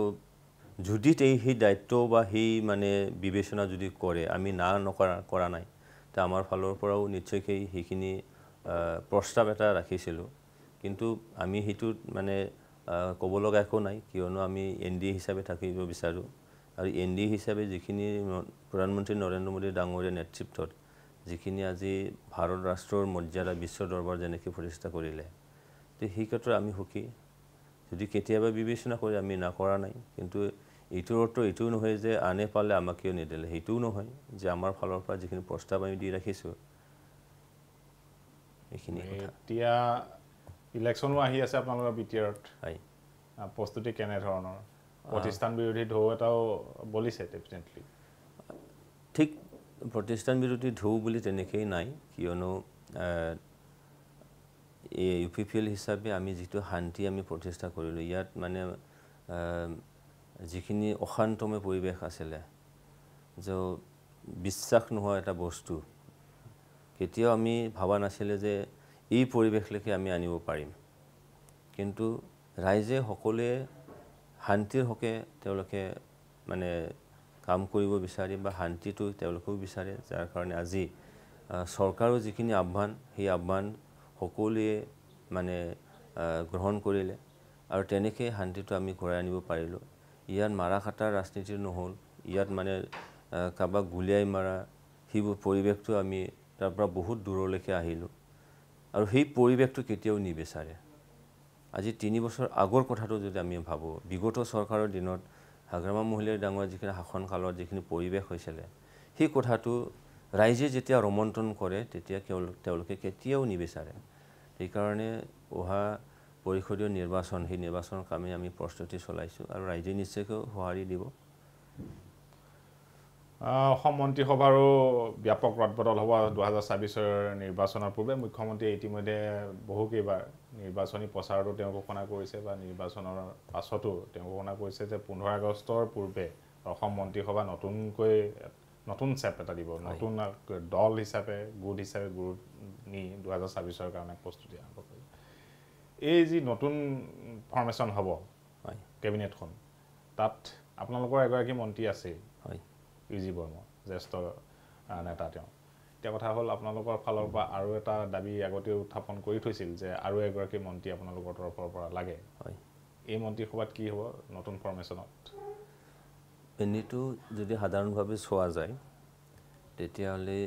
যদি এই সেই দায়িত্ব বা সেই মানে বিবেচনা যদি কৰে আমি না নকৰা কৰা নাই তে আমাৰ ফালৰ পৰাও নিশ্চয়কৈ সেইখিনি প্ৰস্তাৱ এটা ৰাখিছিলোঁ কিন্তু আমি সেইটোত মানে ক'ব লগা একো নাই কিয়নো আমি এন ডি এ হিচাপে থাকিব বিচাৰোঁ আৰু এন ডি এ হিচাপে যিখিনি প্ৰধানমন্ত্ৰী নৰেন্দ্ৰ মোদী ডাঙৰীয়া নেতৃত্বত যিখিনি আজি ভাৰত ৰাষ্ট্ৰৰ মৰ্যাদা বিশ্ব দৰবাৰ যেনেকৈ প্ৰতিষ্ঠা কৰিলে তো সেই ক্ষেত্ৰত আমি সুখী যদি কেতিয়াবা বিবেচনা কৰি আমি নকৰা নাই কিন্তু এইটোৰ অৰ্থ এইটোও নহয় যে আনে পালে আমাক কিয় নিদিলে সেইটোও নহয় যে আমাৰ ফালৰ পৰা যিখিনি প্ৰস্তাৱ আমি দি ৰাখিছোঁ এইখিনি এতিয়া ইলেকশ্যনো আহি আছে আপোনালোকৰ বি টি আৰত প্ৰস্তুতি কেনেধৰণৰ প্ৰতিষ্ঠান বিৰোধী ঢৌ এটাও বলিছে ডেফিনেটলি ঠিক প্ৰতিষ্ঠান বিৰোধী ঢৌ বুলি তেনেকেই নাই কিয়নো এই ইউ পি পি এল হিচাপে আমি যিটো শান্তি আমি প্ৰতিষ্ঠা কৰিলোঁ ইয়াত মানে যিখিনি অশান্তময় পৰিৱেশ আছিলে যে বিশ্বাস নোহোৱা এটা বস্তু কেতিয়াও আমি ভবা নাছিলোঁ যে এই পৰিৱেশলৈকে আমি আনিব পাৰিম কিন্তু ৰাইজে সকলোৱে শান্তিৰ হকে তেওঁলোকে মানে কাম কৰিব বিচাৰে বা শান্তিটো তেওঁলোকেও বিচাৰে যাৰ কাৰণে আজি চৰকাৰৰ যিখিনি আহ্বান সেই আহ্বান সকলোৱে মানে গ্ৰহণ কৰিলে আৰু তেনেকৈ শান্তিটো আমি ঘূৰাই আনিব পাৰিলোঁ ইয়াত মাৰা মাৰাকাটাৰ ৰাজনীতি নহ'ল ইয়াত মানে কাৰোবাক গুলিয়াই মৰা সেইবোৰ পৰিৱেশটো আমি তাৰ পৰা বহুত দূৰলৈকে আহিলোঁ আৰু সেই পৰিৱেশটো কেতিয়াও নিবিচাৰে আজি তিনি বছৰ আগৰ কথাটো যদি আমি ভাবোঁ বিগত চৰকাৰৰ দিনত হাগ্ৰামা মহিলাৰ ডাঙৰ যিখিনি শাসনকালত যিখিনি পৰিৱেশ হৈছিলে সেই কথাটো ৰাইজে যেতিয়া ৰোমন্থন কৰে তেতিয়া তেওঁলোকে কেতিয়াও নিবিচাৰে সেইকাৰণে অহা পৰিষদীয় নিৰ্বাচন সেই নিৰ্বাচনৰ কামে আমি প্ৰস্তুতি চলাইছোঁ আৰু ৰাইজে নিশ্চয়কৈ সঁহাৰি দিব অসম মন্ত্ৰীসভাৰো ব্যাপক ৰদ বদল হ'ব দুহেজাৰ ছাব্বিছৰ নিৰ্বাচনৰ পূৰ্বে মুখ্যমন্ত্ৰীয়ে ইতিমধ্যে বহুকেইবাৰ নিৰ্বাচনী প্ৰচাৰতো তেওঁ ঘোষণা কৰিছে বা নিৰ্বাচনৰ পাছতো তেওঁ ঘোষণা কৰিছে যে পোন্ধৰ আগষ্টৰ পূৰ্বে অসম মন্ত্ৰীসভা নতুনকৈ নতুন চেপ এটা দিব নতুন দল হিচাপে গোট হিচাপে গ্ৰুপ নি দুহেজাৰ ছাব্বিছৰ কাৰণে প্ৰস্তুতি আৰম্ভ কৰিব এই যি নতুন ফৰ্মেশ্যন হ'ব কেবিনেটখন তাত আপোনালোকৰ এগৰাকী মন্ত্ৰী আছেই হয় ইউজি বৰ্ম জ্যেষ্ঠ নেতা তেওঁ এতিয়া কথা হ'ল আপোনালোকৰ ফালৰ পৰা আৰু এটা দাবী আগতেও উত্থাপন কৰি থৈছিল যে আৰু এগৰাকী মন্ত্ৰী আপোনালোকৰ তৰফৰ পৰা লাগে হয় এই মন্ত্ৰীসভাত কি হ'ব নতুন ফৰ্মেশ্যনত এনেইটো যদি সাধাৰণভাৱে চোৱা যায় তেতিয়াহ'লে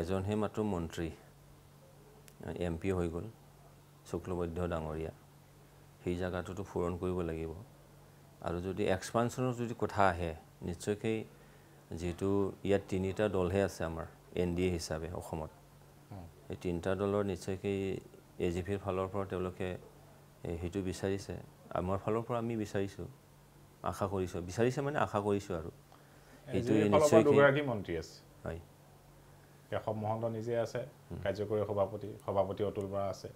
এজনহে মাত্ৰ মন্ত্ৰী এম পি হৈ গ'ল শুক্লবৈদ্য ডাঙৰীয়া সেই জেগাটোতো পূৰণ কৰিব লাগিব আৰু যদি এক্সপানশ্যনৰ যদি কথা আহে নিশ্চয়কৈ যিহেতু ইয়াত তিনিটা দলহে আছে আমাৰ এন ডি এ হিচাপে অসমত এই তিনিটা দলৰ নিশ্চয়কৈ এ জি পিৰ ফালৰ পৰা তেওঁলোকে সেইটো বিচাৰিছে আমাৰ ফালৰ পৰা আমি বিচাৰিছোঁ আশা কৰিছোঁ বিচাৰিছে মানে আশা কৰিছোঁ আৰু সেইটো নিশ্চয়কৈ মন্ত্ৰী আছে হয় কেশৱ মহন্ত নিজে আছে কাৰ্যকৰী সভাপতি সভাপতি অতুল বৰা আছে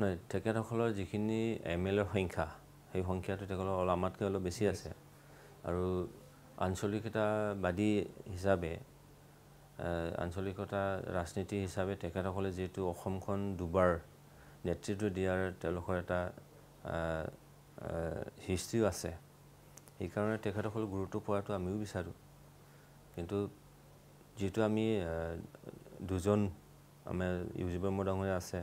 নাই তেখেতসকলৰ যিখিনি এম এল এৰ সংখ্যা সেই সংখ্যাটো তেখেতৰ অলপ আমাতকৈ অলপ বেছি আছে আৰু আঞ্চলিকতাবাদী হিচাপে আঞ্চলিকতা ৰাজনীতি হিচাপে তেখেতসকলে যিহেতু অসমখন দুবাৰ নেতৃত্ব দিয়াৰ তেওঁলোকৰ এটা হিষ্ট্ৰীও আছে সেইকাৰণে তেখেতসকল গুৰুত্ব পোৱাটো আমিও বিচাৰোঁ কিন্তু যিহেতু আমি দুজন আমাৰ ইউজি ব্ৰহ্ম ডাঙৰীয়া আছে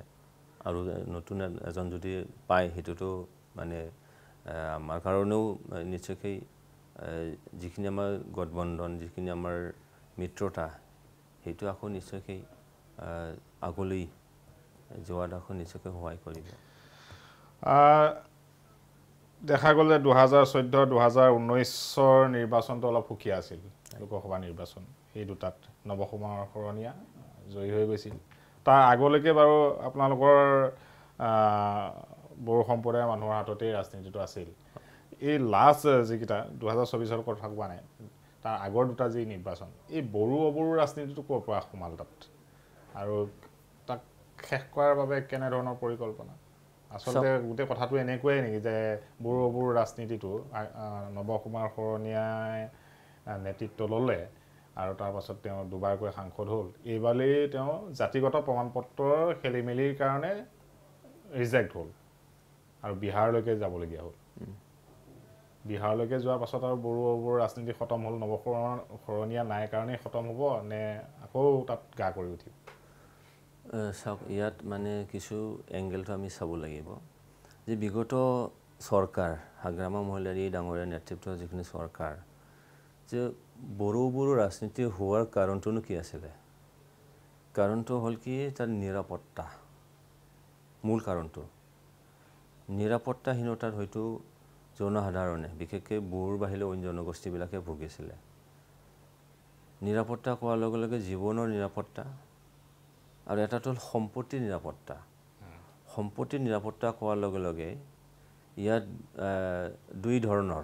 আৰু নতুন এজন যদি পায় সেইটোতো মানে আমাৰ কাৰণেও নিশ্চয়কৈ যিখিনি আমাৰ গঠবন্ধন যিখিনি আমাৰ মিত্ৰতা সেইটো আকৌ নিশ্চয়কৈ আগলৈ যোৱাত আকৌ নিশ্চয়কৈ সহায় কৰিব দেখা গ'ল যে দুহেজাৰ চৈধ্য দুহেজাৰ ঊনৈছৰ নিৰ্বাচনটো অলপ সুকীয়া আছিল লোকসভা নিৰ্বাচন সেই দুটাত নৱসমাৰ শৰণীয়া জয়ী হৈ গৈছিল তাৰ আগলৈকে বাৰু আপোনালোকৰ বড়ো সম্প্ৰদায়ৰ মানুহৰ হাততেই ৰাজনীতিটো আছিল এই লাষ্ট যিকেইটা দুহেজাৰ চৌবিছৰ কথা কোৱা নাই তাৰ আগৰ দুটা যি নিৰ্বাচন এই বড়ো অবড়ো ৰাজনীতিটো ক'ৰ পৰা সোমাল তাত আৰু তাক শেষ কৰাৰ বাবে কেনেধৰণৰ পৰিকল্পনা আচলতে গোটেই কথাটো এনেকুৱাই নেকি যে বড়ো অবড়ো ৰাজনীতিটো নৱ কুমাৰ শৰণীয়াই নেতৃত্ব ল'লে আৰু তাৰপাছত তেওঁ দুবাৰকৈ সাংসদ হ'ল এইবালি তেওঁ জাতিগত প্ৰমাণ পত্ৰৰ খেলি মেলিৰ কাৰণে ৰিজেক্ট হ'ল আৰু বিহাৰলৈকে যাবলগীয়া হ'ল বিহাৰলৈকে যোৱাৰ পাছত আৰু বড়োবোৰ ৰাজনীতি খতম হ'ল নৱশৰণ শৰণীয়া নাই কাৰণেই খতম হ'ব নে আকৌ তাত গা কৰি উঠিব চাওক ইয়াত মানে কিছু এংগেলটো আমি চাব লাগিব যে বিগত চৰকাৰ হাগ্ৰামা মহিলাৰী ডাঙৰীয়া নেতৃত্বৰ যিখিনি চৰকাৰ যে বড়োবোৰ ৰাজনীতি হোৱাৰ কাৰণটোনো কি আছিলে কাৰণটো হ'ল কি তাৰ নিৰাপত্তা মূল কাৰণটো নিৰাপত্তাহীনতাত হয়তো জনসাধাৰণে বিশেষকৈ বুৰ বাহিলে অন্য জনগোষ্ঠীবিলাকে ভুগিছিলে নিৰাপত্তা কোৱাৰ লগে লগে জীৱনৰ নিৰাপত্তা আৰু এটাটো হ'ল সম্পত্তিৰ নিৰাপত্তা সম্পত্তিৰ নিৰাপত্তা কোৱাৰ লগে লগে ইয়াত দুই ধৰণৰ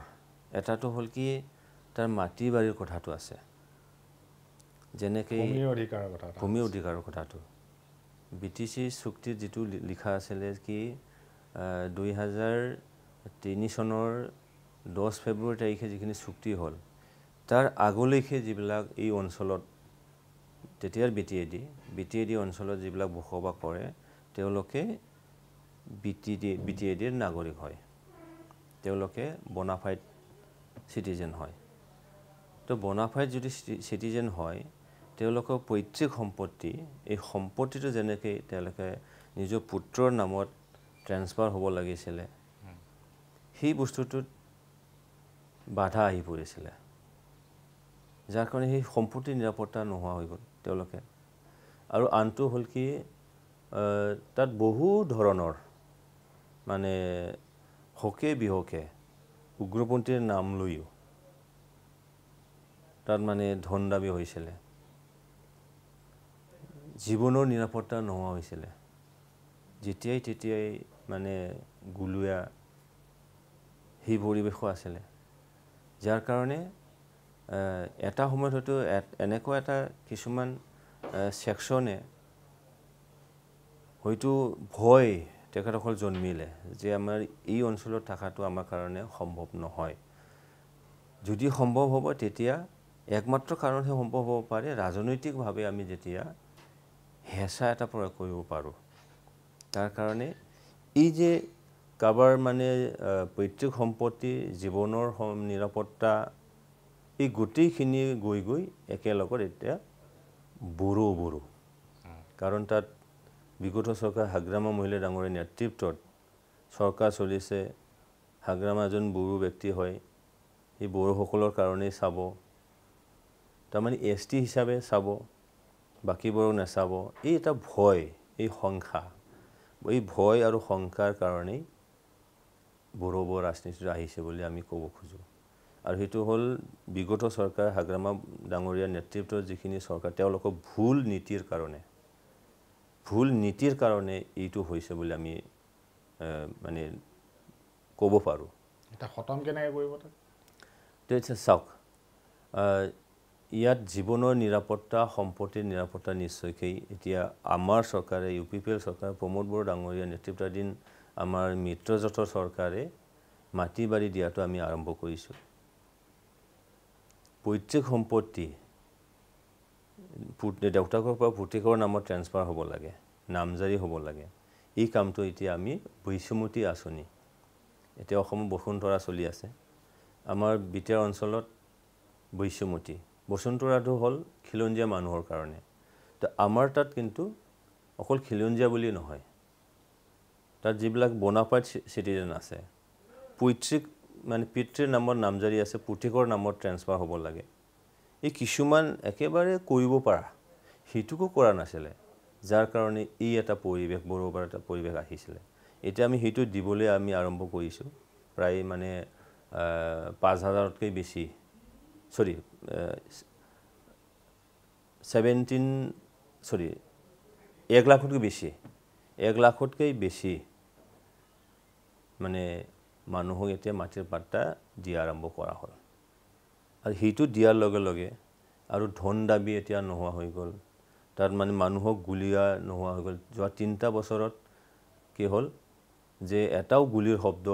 এটাটো হ'ল কি তাৰ মাটি বাৰীৰ কথাটো আছে যেনেকৈ ভূমি অধিকাৰৰ কথাটো বি টি চি চুক্তিত যিটো লিখা আছিলে কি দুই হাজাৰ তিনি চনৰ দহ ফেব্ৰুৱাৰী তাৰিখে যিখিনি চুক্তি হ'ল তাৰ আগলৈকে যিবিলাক এই অঞ্চলত তেতিয়াৰ B T A D B T A D অঞ্চলত যিবিলাক বসবাস কৰে তেওঁলোকে B T D B T A ডিৰ নাগৰিক হয় তেওঁলোকে বনাফাইড চিটিজেন হয় তো বনাফাইড যদি চিটিজেন হয় তেওঁলোকৰ পৈতৃক সম্পত্তি এই সম্পত্তিটো যেনেকৈ তেওঁলোকে নিজৰ পুত্ৰৰ নামত ট্ৰেঞ্চফাৰ হ'ব লাগিছিলে সেই বস্তুটোত বাধা আহি পৰিছিলে যাৰ কাৰণে সেই সম্পত্তি নিৰাপত্তা নোহোৱা হৈ গ'ল তেওঁলোকে আৰু আনটো হ'ল কি তাত বহু ধৰণৰ মানে হকে বিহকে উগ্ৰপন্থীৰ নাম লৈও তাত মানে ধন দাবী হৈছিলে জীৱনৰ নিৰাপত্তা নোহোৱা হৈছিলে যেতিয়াই তেতিয়াই মানে গুলীয়া সেই পৰিৱেশো আছিলে যাৰ কাৰণে এটা সময়ত হয়তো এনেকুৱা এটা কিছুমান ছেকশ্যনে হয়তো ভয় তেখেতসকল জন্মিলে যে আমাৰ এই অঞ্চলত থকাটো আমাৰ কাৰণে সম্ভৱ নহয় যদি সম্ভৱ হ'ব তেতিয়া একমাত্ৰ কাৰণহে সম্ভৱ হ'ব পাৰে ৰাজনৈতিকভাৱে আমি যেতিয়া হেঁচা এটা প্ৰয়োগ কৰিব পাৰোঁ তাৰ কাৰণে এই যে কাৰোবাৰ মানে পৈতৃক সম্পত্তি জীৱনৰ নিৰাপত্তা এই গোটেইখিনি গৈ গৈ একেলগত এতিয়া বড়ো বড়ো কাৰণ তাত বিগত চৰকাৰ হাগ্ৰামা মহিলা ডাঙৰীয়া নেতৃত্বত চৰকাৰ চলিছে হাগ্ৰামা এজন বড়ো ব্যক্তি হয় সেই বড়োসকলৰ কাৰণেই চাব তাৰমানে এছ টি হিচাপে চাব বাকীবোৰক নাচাব এই এটা ভয় এই সংখ্যা এই ভয় আৰু সংখ্যাৰ কাৰণেই বড়ো বড়ো ৰাজনীতিটো আহিছে বুলি আমি ক'ব খোজোঁ আৰু সেইটো হ'ল বিগত চৰকাৰ হাগ্ৰামা ডাঙৰীয়াৰ নেতৃত্বৰ যিখিনি চৰকাৰ তেওঁলোকৰ ভুল নীতিৰ কাৰণে ভুল নীতিৰ কাৰণে এইটো হৈছে বুলি আমি মানে ক'ব পাৰোঁ এটা খতম কেনেকৈ কৰিব তেতিয়া চাওক ইয়াত জীৱনৰ নিৰাপত্তা সম্পত্তিৰ নিৰাপত্তা নিশ্চয়কৈ এতিয়া আমাৰ চৰকাৰে ইউ পি পি এল চৰকাৰে প্ৰমোদ বড়ো ডাঙৰীয়া নেতৃত্বাধীন আমাৰ মিত্ৰজোঁট চৰকাৰে মাটি বাৰী দিয়াটো আমি আৰম্ভ কৰিছোঁ পৈতৃক সম্পত্তি দেউতাকৰ পৰা পুতেকৰ নামত ট্ৰেঞ্চফাৰ হ'ব লাগে নামজাৰি হ'ব লাগে এই কামটো এতিয়া আমি বৈষমতী আঁচনি এতিয়া অসমত বসুন্ধৰা চলি আছে আমাৰ বিটিয়াৰ অঞ্চলত বৈষমতী বসুন্ধৰাটো হ'ল খিলঞ্জীয়া মানুহৰ কাৰণে তো আমাৰ তাত কিন্তু অকল খিলঞ্জীয়া বুলি নহয় তাত যিবিলাক বনাফাইড চিটিজেন আছে পৈতৃক মানে পিতৃৰ নামত নামজাৰি আছে পুথিকৰ নামত ট্ৰেন্সফাৰ হ'ব লাগে এই কিছুমান একেবাৰে কৰিব পৰা সেইটোকো কৰা নাছিলে যাৰ কাৰণে এই এটা পৰিৱেশ বৰোবাৰ এটা পৰিৱেশ আহিছিলে এতিয়া আমি সেইটো দিবলৈ আমি আৰম্ভ কৰিছোঁ প্ৰায় মানে পাঁচ হাজাৰতকৈ বেছি চৰি ছেভেণ্টিন চৰি এক লাখতকৈ বেছি এক লাখতকৈ বেছি মানে মানুহক এতিয়া মাটিৰ পাত্তা দিয়া আৰম্ভ কৰা হ'ল আৰু সেইটো দিয়াৰ লগে লগে আৰু ধন দাবী এতিয়া নোহোৱা হৈ গ'ল তাত মানে মানুহক গুলীয়া নোহোৱা হৈ গ'ল যোৱা তিনিটা বছৰত কি হ'ল যে এটাও গুলীৰ শব্দ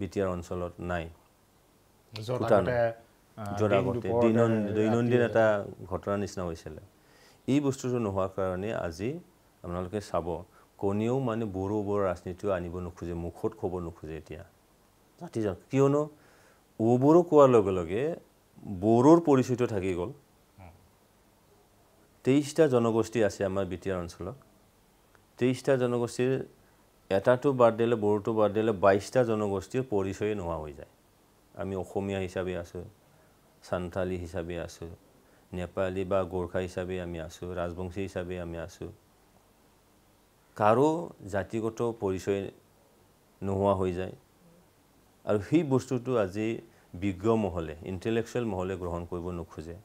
বিটিয়াৰ অঞ্চলত নাই য'ত আগতে দৈনন্দিন এটা ঘটনাৰ নিচিনা হৈছিলে এই বস্তুটো নোহোৱাৰ কাৰণে আজি আপোনালোকে চাব কণীয়েও মানে বড়ো বড়ো ৰাজনীতিও আনিব নোখোজে মুখত ক'ব নোখোজে এতিয়া জাতি জন কিয়নো অ বড়ো কোৱাৰ লগে লগে বড়োৰ পৰিচয়টো থাকি গ'ল তেইছটা জনগোষ্ঠী আছে আমাৰ বি টি আৰ অঞ্চলত তেইছটা জনগোষ্ঠীৰ এটাটো বাদ দিলে বড়োটো বাদ দিলে বাইছটা জনগোষ্ঠীৰ পৰিচয়ে নোহোৱা হৈ যায় আমি অসমীয়া হিচাপে আছোঁ চান্থালী হিচাপে আছোঁ নেপালী বা গোৰ্খা হিচাপে আমি আছোঁ ৰাজবংশী হিচাপে আমি আছোঁ কাৰো জাতিগত পৰিচয় নোহোৱা হৈ যায় আৰু সেই বস্তুটো আজি বিজ্ঞ মহলে ইণ্টেলেকচুৱেল মহলে গ্ৰহণ কৰিব নোখোজে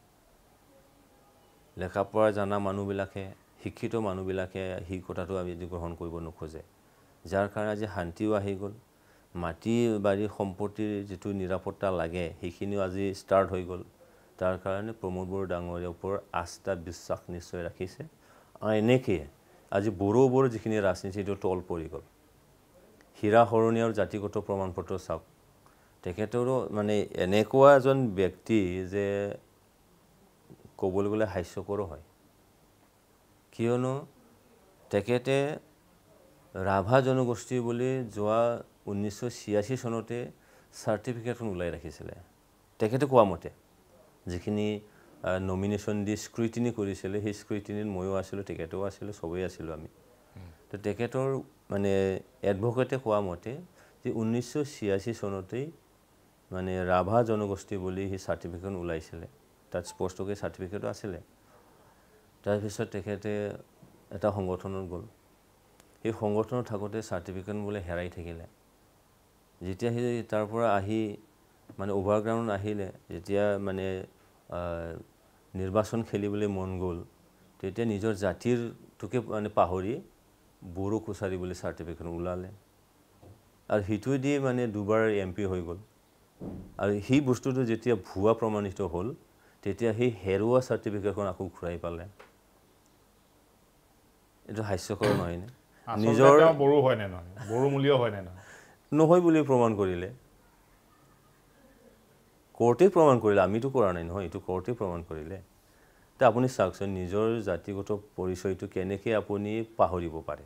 লেখা পঢ়া জনা মানুহবিলাকে শিক্ষিত মানুহবিলাকে সেই কথাটো আমি যদি গ্ৰহণ কৰিব নোখোজে যাৰ কাৰণে আজি শান্তিও আহি গ'ল মাটি বাৰী সম্পত্তিৰ যিটো নিৰাপত্তা লাগে সেইখিনিও আজি ষ্টাৰ্ট হৈ গ'ল তাৰ কাৰণে প্ৰমোদ বড়ো ডাঙৰীয়াৰ ওপৰত আস্থা বিশ্বাস নিশ্চয় ৰাখিছে আৰু এনেকৈয়ে আজি বড়ো বড়ো যিখিনি ৰাজনীতিটো তল পৰি গ'ল হীৰা হীৰাহৰণীয় আৰু জাতিগত প্ৰমাণ পত্ৰ চাওক তেখেতৰো মানে এনেকুৱা এজন ব্যক্তি যে ক'বলৈ গ'লে হাস্যকৰো হয় কিয়নো তেখেতে ৰাভা জনগোষ্ঠী বুলি যোৱা ঊনৈছশ ছিয়াশী চনতে চাৰ্টিফিকেটখন ওলাই ৰাখিছিলে তেখেতে কোৱা মতে যিখিনি নমিনেশ্যন দি স্ক্ৰুটিনি কৰিছিলে সেই স্ক্ৰুটিনিত ময়ো আছিলোঁ তেখেতেও আছিলোঁ চবেই আছিলোঁ আমি তো তেখেতৰ মানে এডভকেটে কোৱা মতে যে ঊনৈছশ ছিয়াশী চনতেই মানে ৰাভা জনগোষ্ঠী বুলি সেই চাৰ্টিফিকেট ওলাইছিলে তাত স্পষ্টকৈ চাৰ্টিফিকেটো আছিলে তাৰপিছত তেখেতে এটা সংগঠনত গ'ল সেই সংগঠনত থাকোঁতে চাৰ্টিফিকেট বোলে হেৰাই থাকিলে যেতিয়া সেই তাৰ পৰা আহি মানে অভাৰগ্ৰাউণ্ড আহিলে যেতিয়া মানে নিৰ্বাচন খেলিবলৈ মন গ'ল তেতিয়া নিজৰ জাতিৰটোকে মানে পাহৰি বড়ো কছাৰী বুলি চাৰ্টিফিকেটখন ওলালে আৰু সেইটোৱেদিয়ে মানে দুবাৰ এম পি হৈ গ'ল আৰু সেই বস্তুটো যেতিয়া ভুৱা প্ৰমাণিত হ'ল তেতিয়া সেই হেৰুৱা চাৰ্টিফিকেটখন আকৌ ঘূৰাই পালে এইটো হাস্যকৰ নহয়নে নিজৰ বড়ো হয়নে নহয় বড়োমূলীয় হয়নে নহয় নহয় বুলি প্ৰমাণ কৰিলে কৰ্টেই প্ৰমাণ কৰিলে আমিতো কৰা নাই নহয় এইটো কৰ্টেই প্ৰমাণ কৰিলে তে আপুনি চাওকচোন নিজৰ জাতিগত পৰিচয়টো কেনেকৈ আপুনি পাহৰিব পাৰে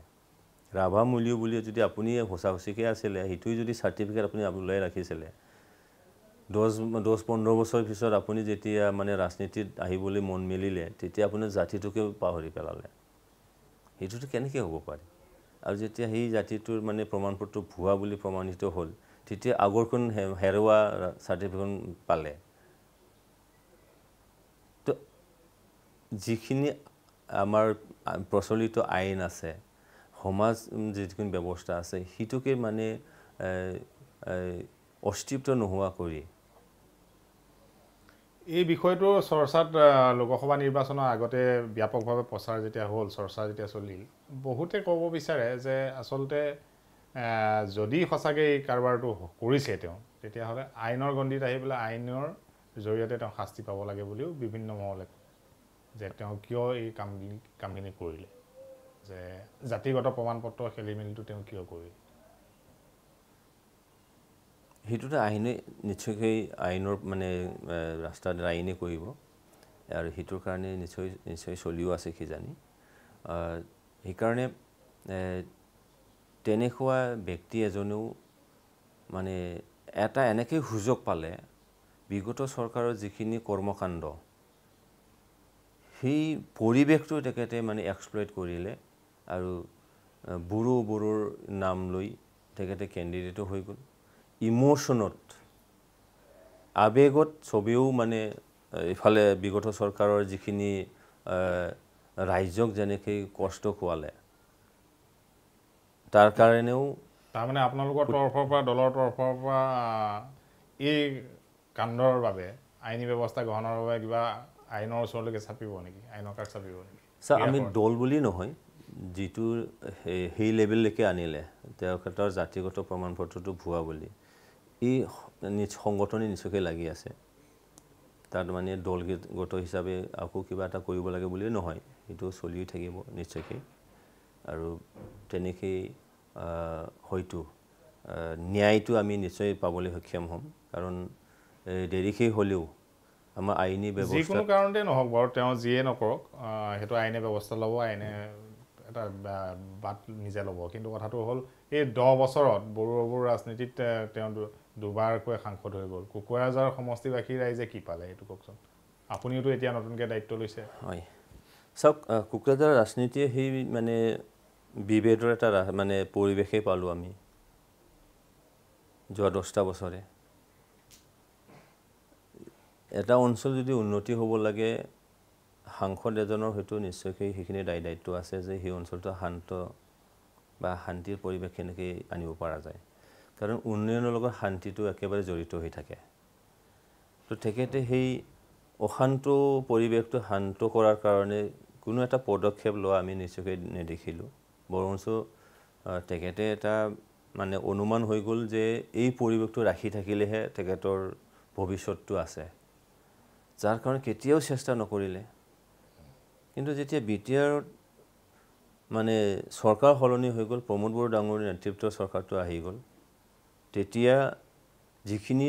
ৰাভা মূল্য বুলি যদি আপুনি সঁচা সঁচিকৈ আছিলে সেইটোৱে যদি চাৰ্টিফিকেট আপুনি ওলাই ৰাখিছিলে দহ দহ পোন্ধৰ বছৰৰ পিছত আপুনি যেতিয়া মানে ৰাজনীতিত আহিবলৈ মন মেলিলে তেতিয়া আপুনি জাতিটোকে পাহৰি পেলালে সেইটোতো কেনেকৈ হ'ব পাৰে আৰু যেতিয়া সেই জাতিটোৰ মানে প্ৰমাণ পত্ৰ ভুৱা বুলি প্ৰমাণিত হ'ল তেতিয়া আগৰখন হেৰুৱা চাৰ্টিফিকেট পালে তো যিখিনি আমাৰ প্ৰচলিত আইন আছে সমাজ যিখিনি ব্যৱস্থা আছে সেইটোকে মানে অস্তিত্ব নোহোৱা কৰি এই বিষয়টো চৰ্চাত লোকসভা নিৰ্বাচনৰ আগতে ব্যাপকভাৱে প্ৰচাৰ যেতিয়া হ'ল চৰ্চা যেতিয়া চলিল বহুতে ক'ব বিচাৰে যে আচলতে যদি সঁচাকৈ এই কাৰোবাৰটো কৰিছে তেওঁ তেতিয়াহ'লে আইনৰ গণ্ডিত আহি পেলাই আইনৰ জৰিয়তে তেওঁ শাস্তি পাব লাগে বুলিও বিভিন্ন মহলে কয় যে তেওঁ কিয় এই কাম কামখিনি কৰিলে যে জাতিগত প্ৰমাণ পত্ৰ খেলি মেলিটো তেওঁ কিয় কৰিলে সেইটোতো আইনে নিশ্চয়কৈ আইনৰ মানে ৰাস্তাত আইনে কৰিব আৰু সেইটোৰ কাৰণে নিশ্চয় নিশ্চয় চলিও আছে কিজানি সেইকাৰণে তেনেকুৱা ব্যক্তি এজনেও মানে এটা এনেকৈ সুযোগ পালে বিগত চৰকাৰৰ যিখিনি কৰ্মকাণ্ড সেই পৰিৱেশটো তেখেতে মানে এক্সপ্লইট কৰিলে আৰু বড়ো বড়োৰ নাম লৈ তেখেতে কেণ্ডিডেটো হৈ গ'ল ইম'শ্যনত আৱেগত চবেও মানে ইফালে বিগত চৰকাৰৰ যিখিনি ৰাইজক যেনেকৈ কষ্ট খোৱালে তাৰ কাৰণেও তাৰমানে আপোনালোকৰ তৰফৰ পৰা দলৰ তৰফৰ পৰা এই কাণ্ডৰ বাবে আইনী ব্যৱস্থা গ্ৰহণৰ বাবে কিবা আইনৰ ওচৰলৈকে চাপিব নেকি আইনৰ কাষ চাপিব নেকি ছাৰ আমি দল বুলি নহয় যিটো সেই লেভেললৈকে আনিলে তেখেতৰ জাতিগত প্ৰমাণ পত্ৰটো ভুৱা বুলি ই সংগঠনে নিচুকে লাগি আছে তাত মানে দলগত হিচাপে আকৌ কিবা এটা কৰিব লাগে বুলিয়ে নহয় সেইটো চলিয়ে থাকিব নিশ্চয়কৈ আৰু তেনেকেই হয়তো ন্যায়টো আমি নিশ্চয় পাবলৈ সক্ষম হ'ম কাৰণ দেৰিকৈ হ'লেও আমাৰ আইনী ব্যৱস্থা যিকোনো কাৰণতে নহওক বাৰু তেওঁ যিয়ে নকৰক সেইটো আইনে ব্যৱস্থা ল'ব আইনে এটা বাট নিজে ল'ব কিন্তু কথাটো হ'ল এই দহ বছৰত বড়োবোৰ ৰাজনীতিত তেওঁ দুবাৰকৈ সাংসদ হৈ গ'ল কুকুৰাজাৰ সমষ্টিবাসী ৰাইজে কি পালে সেইটো কওকচোন আপুনিওতো এতিয়া নতুনকৈ দায়িত্ব লৈছে হয় চাওক কুকুৰাজাৰ ৰাজনীতিয়ে সেই মানে বিভেদৰ এটা মানে পৰিৱেশেই পালোঁ আমি যোৱা দহটা বছৰে এটা অঞ্চল যদি উন্নতি হ'ব লাগে সাংসদ এজনৰ হয়তো নিশ্চয়কৈ সেইখিনি দায় দায়িত্ব আছে যে সেই অঞ্চলটো শান্ত বা শান্তিৰ পৰিৱেশ কেনেকৈ আনিব পৰা যায় কাৰণ উন্নয়নৰ লগত শান্তিটো একেবাৰে জড়িত হৈ থাকে তো তেখেতে সেই অশান্ত পৰিৱেশটো শান্ত কৰাৰ কাৰণে কোনো এটা পদক্ষেপ লোৱা আমি নিশ্চয়কৈ নেদেখিলোঁ বৰঞ্চ তেখেতে এটা মানে অনুমান হৈ গ'ল যে এই পৰিৱেশটো ৰাখি থাকিলেহে তেখেতৰ ভৱিষ্যতটো আছে যাৰ কাৰণে কেতিয়াও চেষ্টা নকৰিলে কিন্তু যেতিয়া বি টি আৰত মানে চৰকাৰ সলনি হৈ গ'ল প্ৰমোদ বড়ো ডাঙৰীৰ নেতৃত্বৰ চৰকাৰটো আহি গ'ল তেতিয়া যিখিনি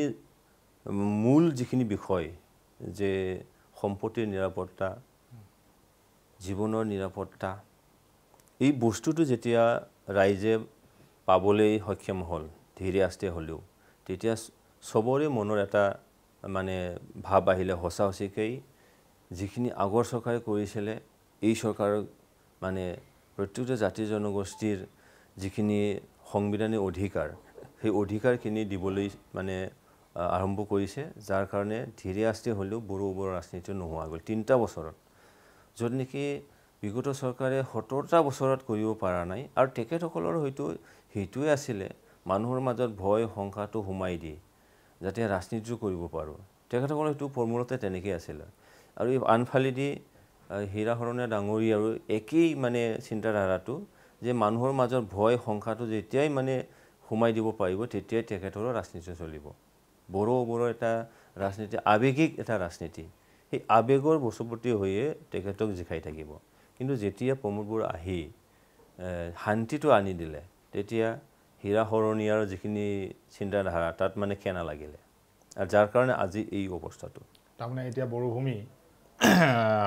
মূল যিখিনি বিষয় যে সম্পত্তিৰ নিৰাপত্তা জীৱনৰ নিৰাপত্তা এই বস্তুটো যেতিয়া ৰাইজে পাবলৈ সক্ষম হ'ল ধীৰে আস্তে হ'লেও তেতিয়া চবৰে মনৰ এটা মানে ভাৱ আহিলে সঁচা সঁচিকেই যিখিনি আগৰ চৰকাৰে কৰিছিলে এই চৰকাৰৰ মানে প্ৰত্যেকটো জাতি জনগোষ্ঠীৰ যিখিনি সংবিধানী অধিকাৰ সেই অধিকাৰখিনি দিবলৈ মানে আৰম্ভ কৰিছে যাৰ কাৰণে ধীৰে আস্তে হ'লেও বড়ো বড়ো ৰাজনীতি নোহোৱা হৈ গ'ল তিনিটা বছৰত য'ত নেকি বিগত চৰকাৰে সোতৰটা বছৰত কৰিব পৰা নাই আৰু তেখেতসকলৰ হয়তো সেইটোৱে আছিলে মানুহৰ মাজত ভয় শংকাটো সোমাই দি যাতে ৰাজনীতিটো কৰিব পাৰোঁ তেখেতসকলৰ সেইটো ফৰ্মুলাতে তেনেকৈয়ে আছিলে আৰু এই আনফালেদি হীৰাহৰণে ডাঙৰী আৰু একেই মানে চিন্তাধাৰাটো যে মানুহৰ মাজত ভয় সংখ্যাটো যেতিয়াই মানে সোমাই দিব পাৰিব তেতিয়াই তেখেতৰো ৰাজনীতি চলিব বড়ো বড়ো এটা ৰাজনীতি আৱেগিক এটা ৰাজনীতি সেই আৱেগৰ বচুপতি হৈয়ে তেখেতক জিকাই থাকিব কিন্তু যেতিয়া প্ৰমোদবোৰ আহি শান্তিটো আনি দিলে তেতিয়া হীৰা সৰণীয়াৰ যিখিনি চিন্তাধাৰা তাত মানে খেনা লাগিলে আৰু যাৰ কাৰণে আজি এই অৱস্থাটো তাৰমানে এতিয়া বৰুভূমি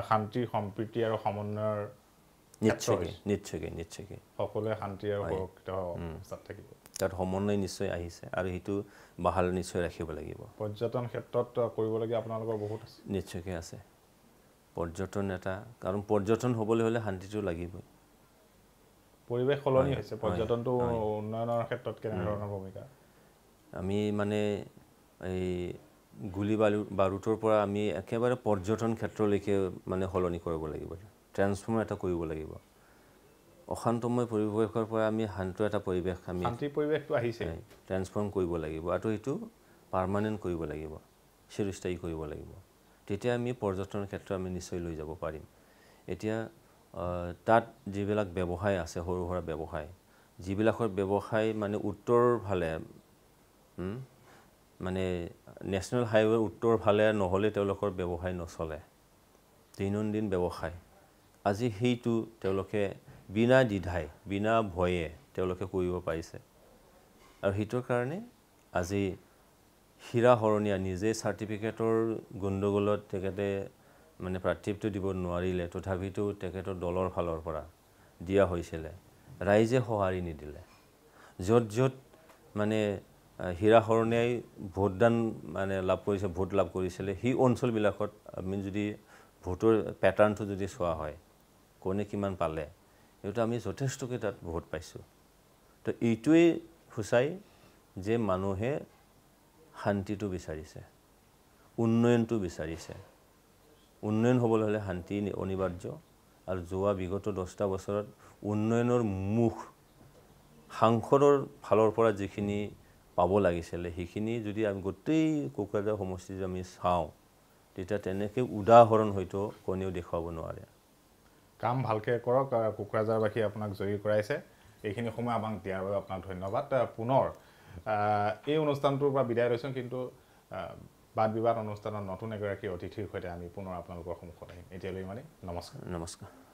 শান্তি সম্প্ৰীতি আৰু সমন্বয়ৰ নিশ্চয়কৈ নিশ্চয়কৈ নিশ্চয়কৈ সকলোৱে শান্তি আৰু সুৰক্ষিত থাকিব তাত সমন্বয় নিশ্চয় আহিছে আৰু সেইটো বাহাল নিশ্চয় ৰাখিব লাগিব পৰ্যটন ক্ষেত্ৰত কৰিবলগীয়া আপোনালোকৰ বহুত আছে নিশ্চয়কৈ আছে পৰ্যটন এটা কাৰণ পৰ্যটন হ'বলৈ হ'লে শান্তিটো লাগিবই পৰিৱেশ সলনি হৈছে পৰ্যটনটো উন্নয়নৰ ক্ষেত্ৰত কেনেধৰণৰ ভূমিকা আমি মানে এই গুলী বালু বাৰুটোৰ পৰা আমি একেবাৰে পৰ্যটন ক্ষেত্ৰলৈকে মানে সলনি কৰিব লাগিব ট্ৰেন্সফৰ্ম এটা কৰিব লাগিব অশান্তময় পৰিৱেশৰ পৰা আমি শান্ত এটা পৰিৱেশ আমি শান্তিৰ পৰিৱেশটো আহিছে ট্ৰেঞ্চফৰ্ম কৰিব লাগিব আৰু সেইটো পাৰ্মানেণ্ট কৰিব লাগিব চিৰস্থায়ী কৰিব লাগিব তেতিয়া আমি পৰ্যটনৰ ক্ষেত্ৰ আমি নিশ্চয় লৈ যাব পাৰিম এতিয়া তাত যিবিলাক ব্যৱসায় আছে সৰু সুৰা ব্যৱসায় যিবিলাকৰ ব্যৱসায় মানে উত্তৰ ফালে মানে নেশ্যনেল হাইৱে উত্তৰ ফালে নহ'লে তেওঁলোকৰ ব্যৱসায় নচলে দৈনন্দিন ব্যৱসায় আজি সেইটো তেওঁলোকে বিনা দ্বিধাই বিনা ভয়ে তেওঁলোকে কৰিব পাৰিছে আৰু সেইটোৰ কাৰণে আজি হীৰা হৰণীয়া নিজে চাৰ্টিফিকেটৰ গণ্ডগোল তেখেতে মানে প্ৰাৰ্থীত্ব দিব নোৱাৰিলে তথাপিতো তেখেতৰ দলৰ ফালৰ পৰা দিয়া হৈছিলে ৰাইজে সঁহাৰি নিদিলে য'ত য'ত মানে হীৰা শৰণীয়াই ভোটদান মানে লাভ কৰিছে ভোট লাভ কৰিছিলে সেই অঞ্চলবিলাকত আমি যদি ভোটৰ পেটাৰ্ণটো যদি চোৱা হয় কোনে কিমান পালে সেইটো আমি যথেষ্টকৈ তাত ভোট পাইছোঁ তো এইটোৱেই সূচায় যে মানুহে শান্তিটো বিচাৰিছে উন্নয়নটো বিচাৰিছে উন্নয়ন হ'বলৈ হ'লে শান্তি অনিবাৰ্য আৰু যোৱা বিগত দহটা বছৰত উন্নয়নৰ মুখ সাংসদৰ ফালৰ পৰা যিখিনি পাব লাগিছিলে সেইখিনি যদি আমি গোটেই কোকৰাঝাৰ সমষ্টি যদি আমি চাওঁ তেতিয়া তেনেকৈ উদাহৰণ হয়তো কোনেও দেখুৱাব নোৱাৰে কাম ভালকৈ কৰক কোকৰাঝাৰবাসী আপোনাক জয়ী কৰাইছে এইখিনি সময় আমাক দিয়াৰ বাবে আপোনাক ধন্যবাদ পুনৰ এই অনুষ্ঠানটোৰ পৰা বিদায় লৈছোঁ কিন্তু বাদ বিবাদ অনুষ্ঠানত নতুন এগৰাকী অতিথিৰ সৈতে আমি পুনৰ আপোনালোকৰ সন্মুখত আহিম এতিয়ালৈ মানে নমস্কাৰ নমস্কাৰ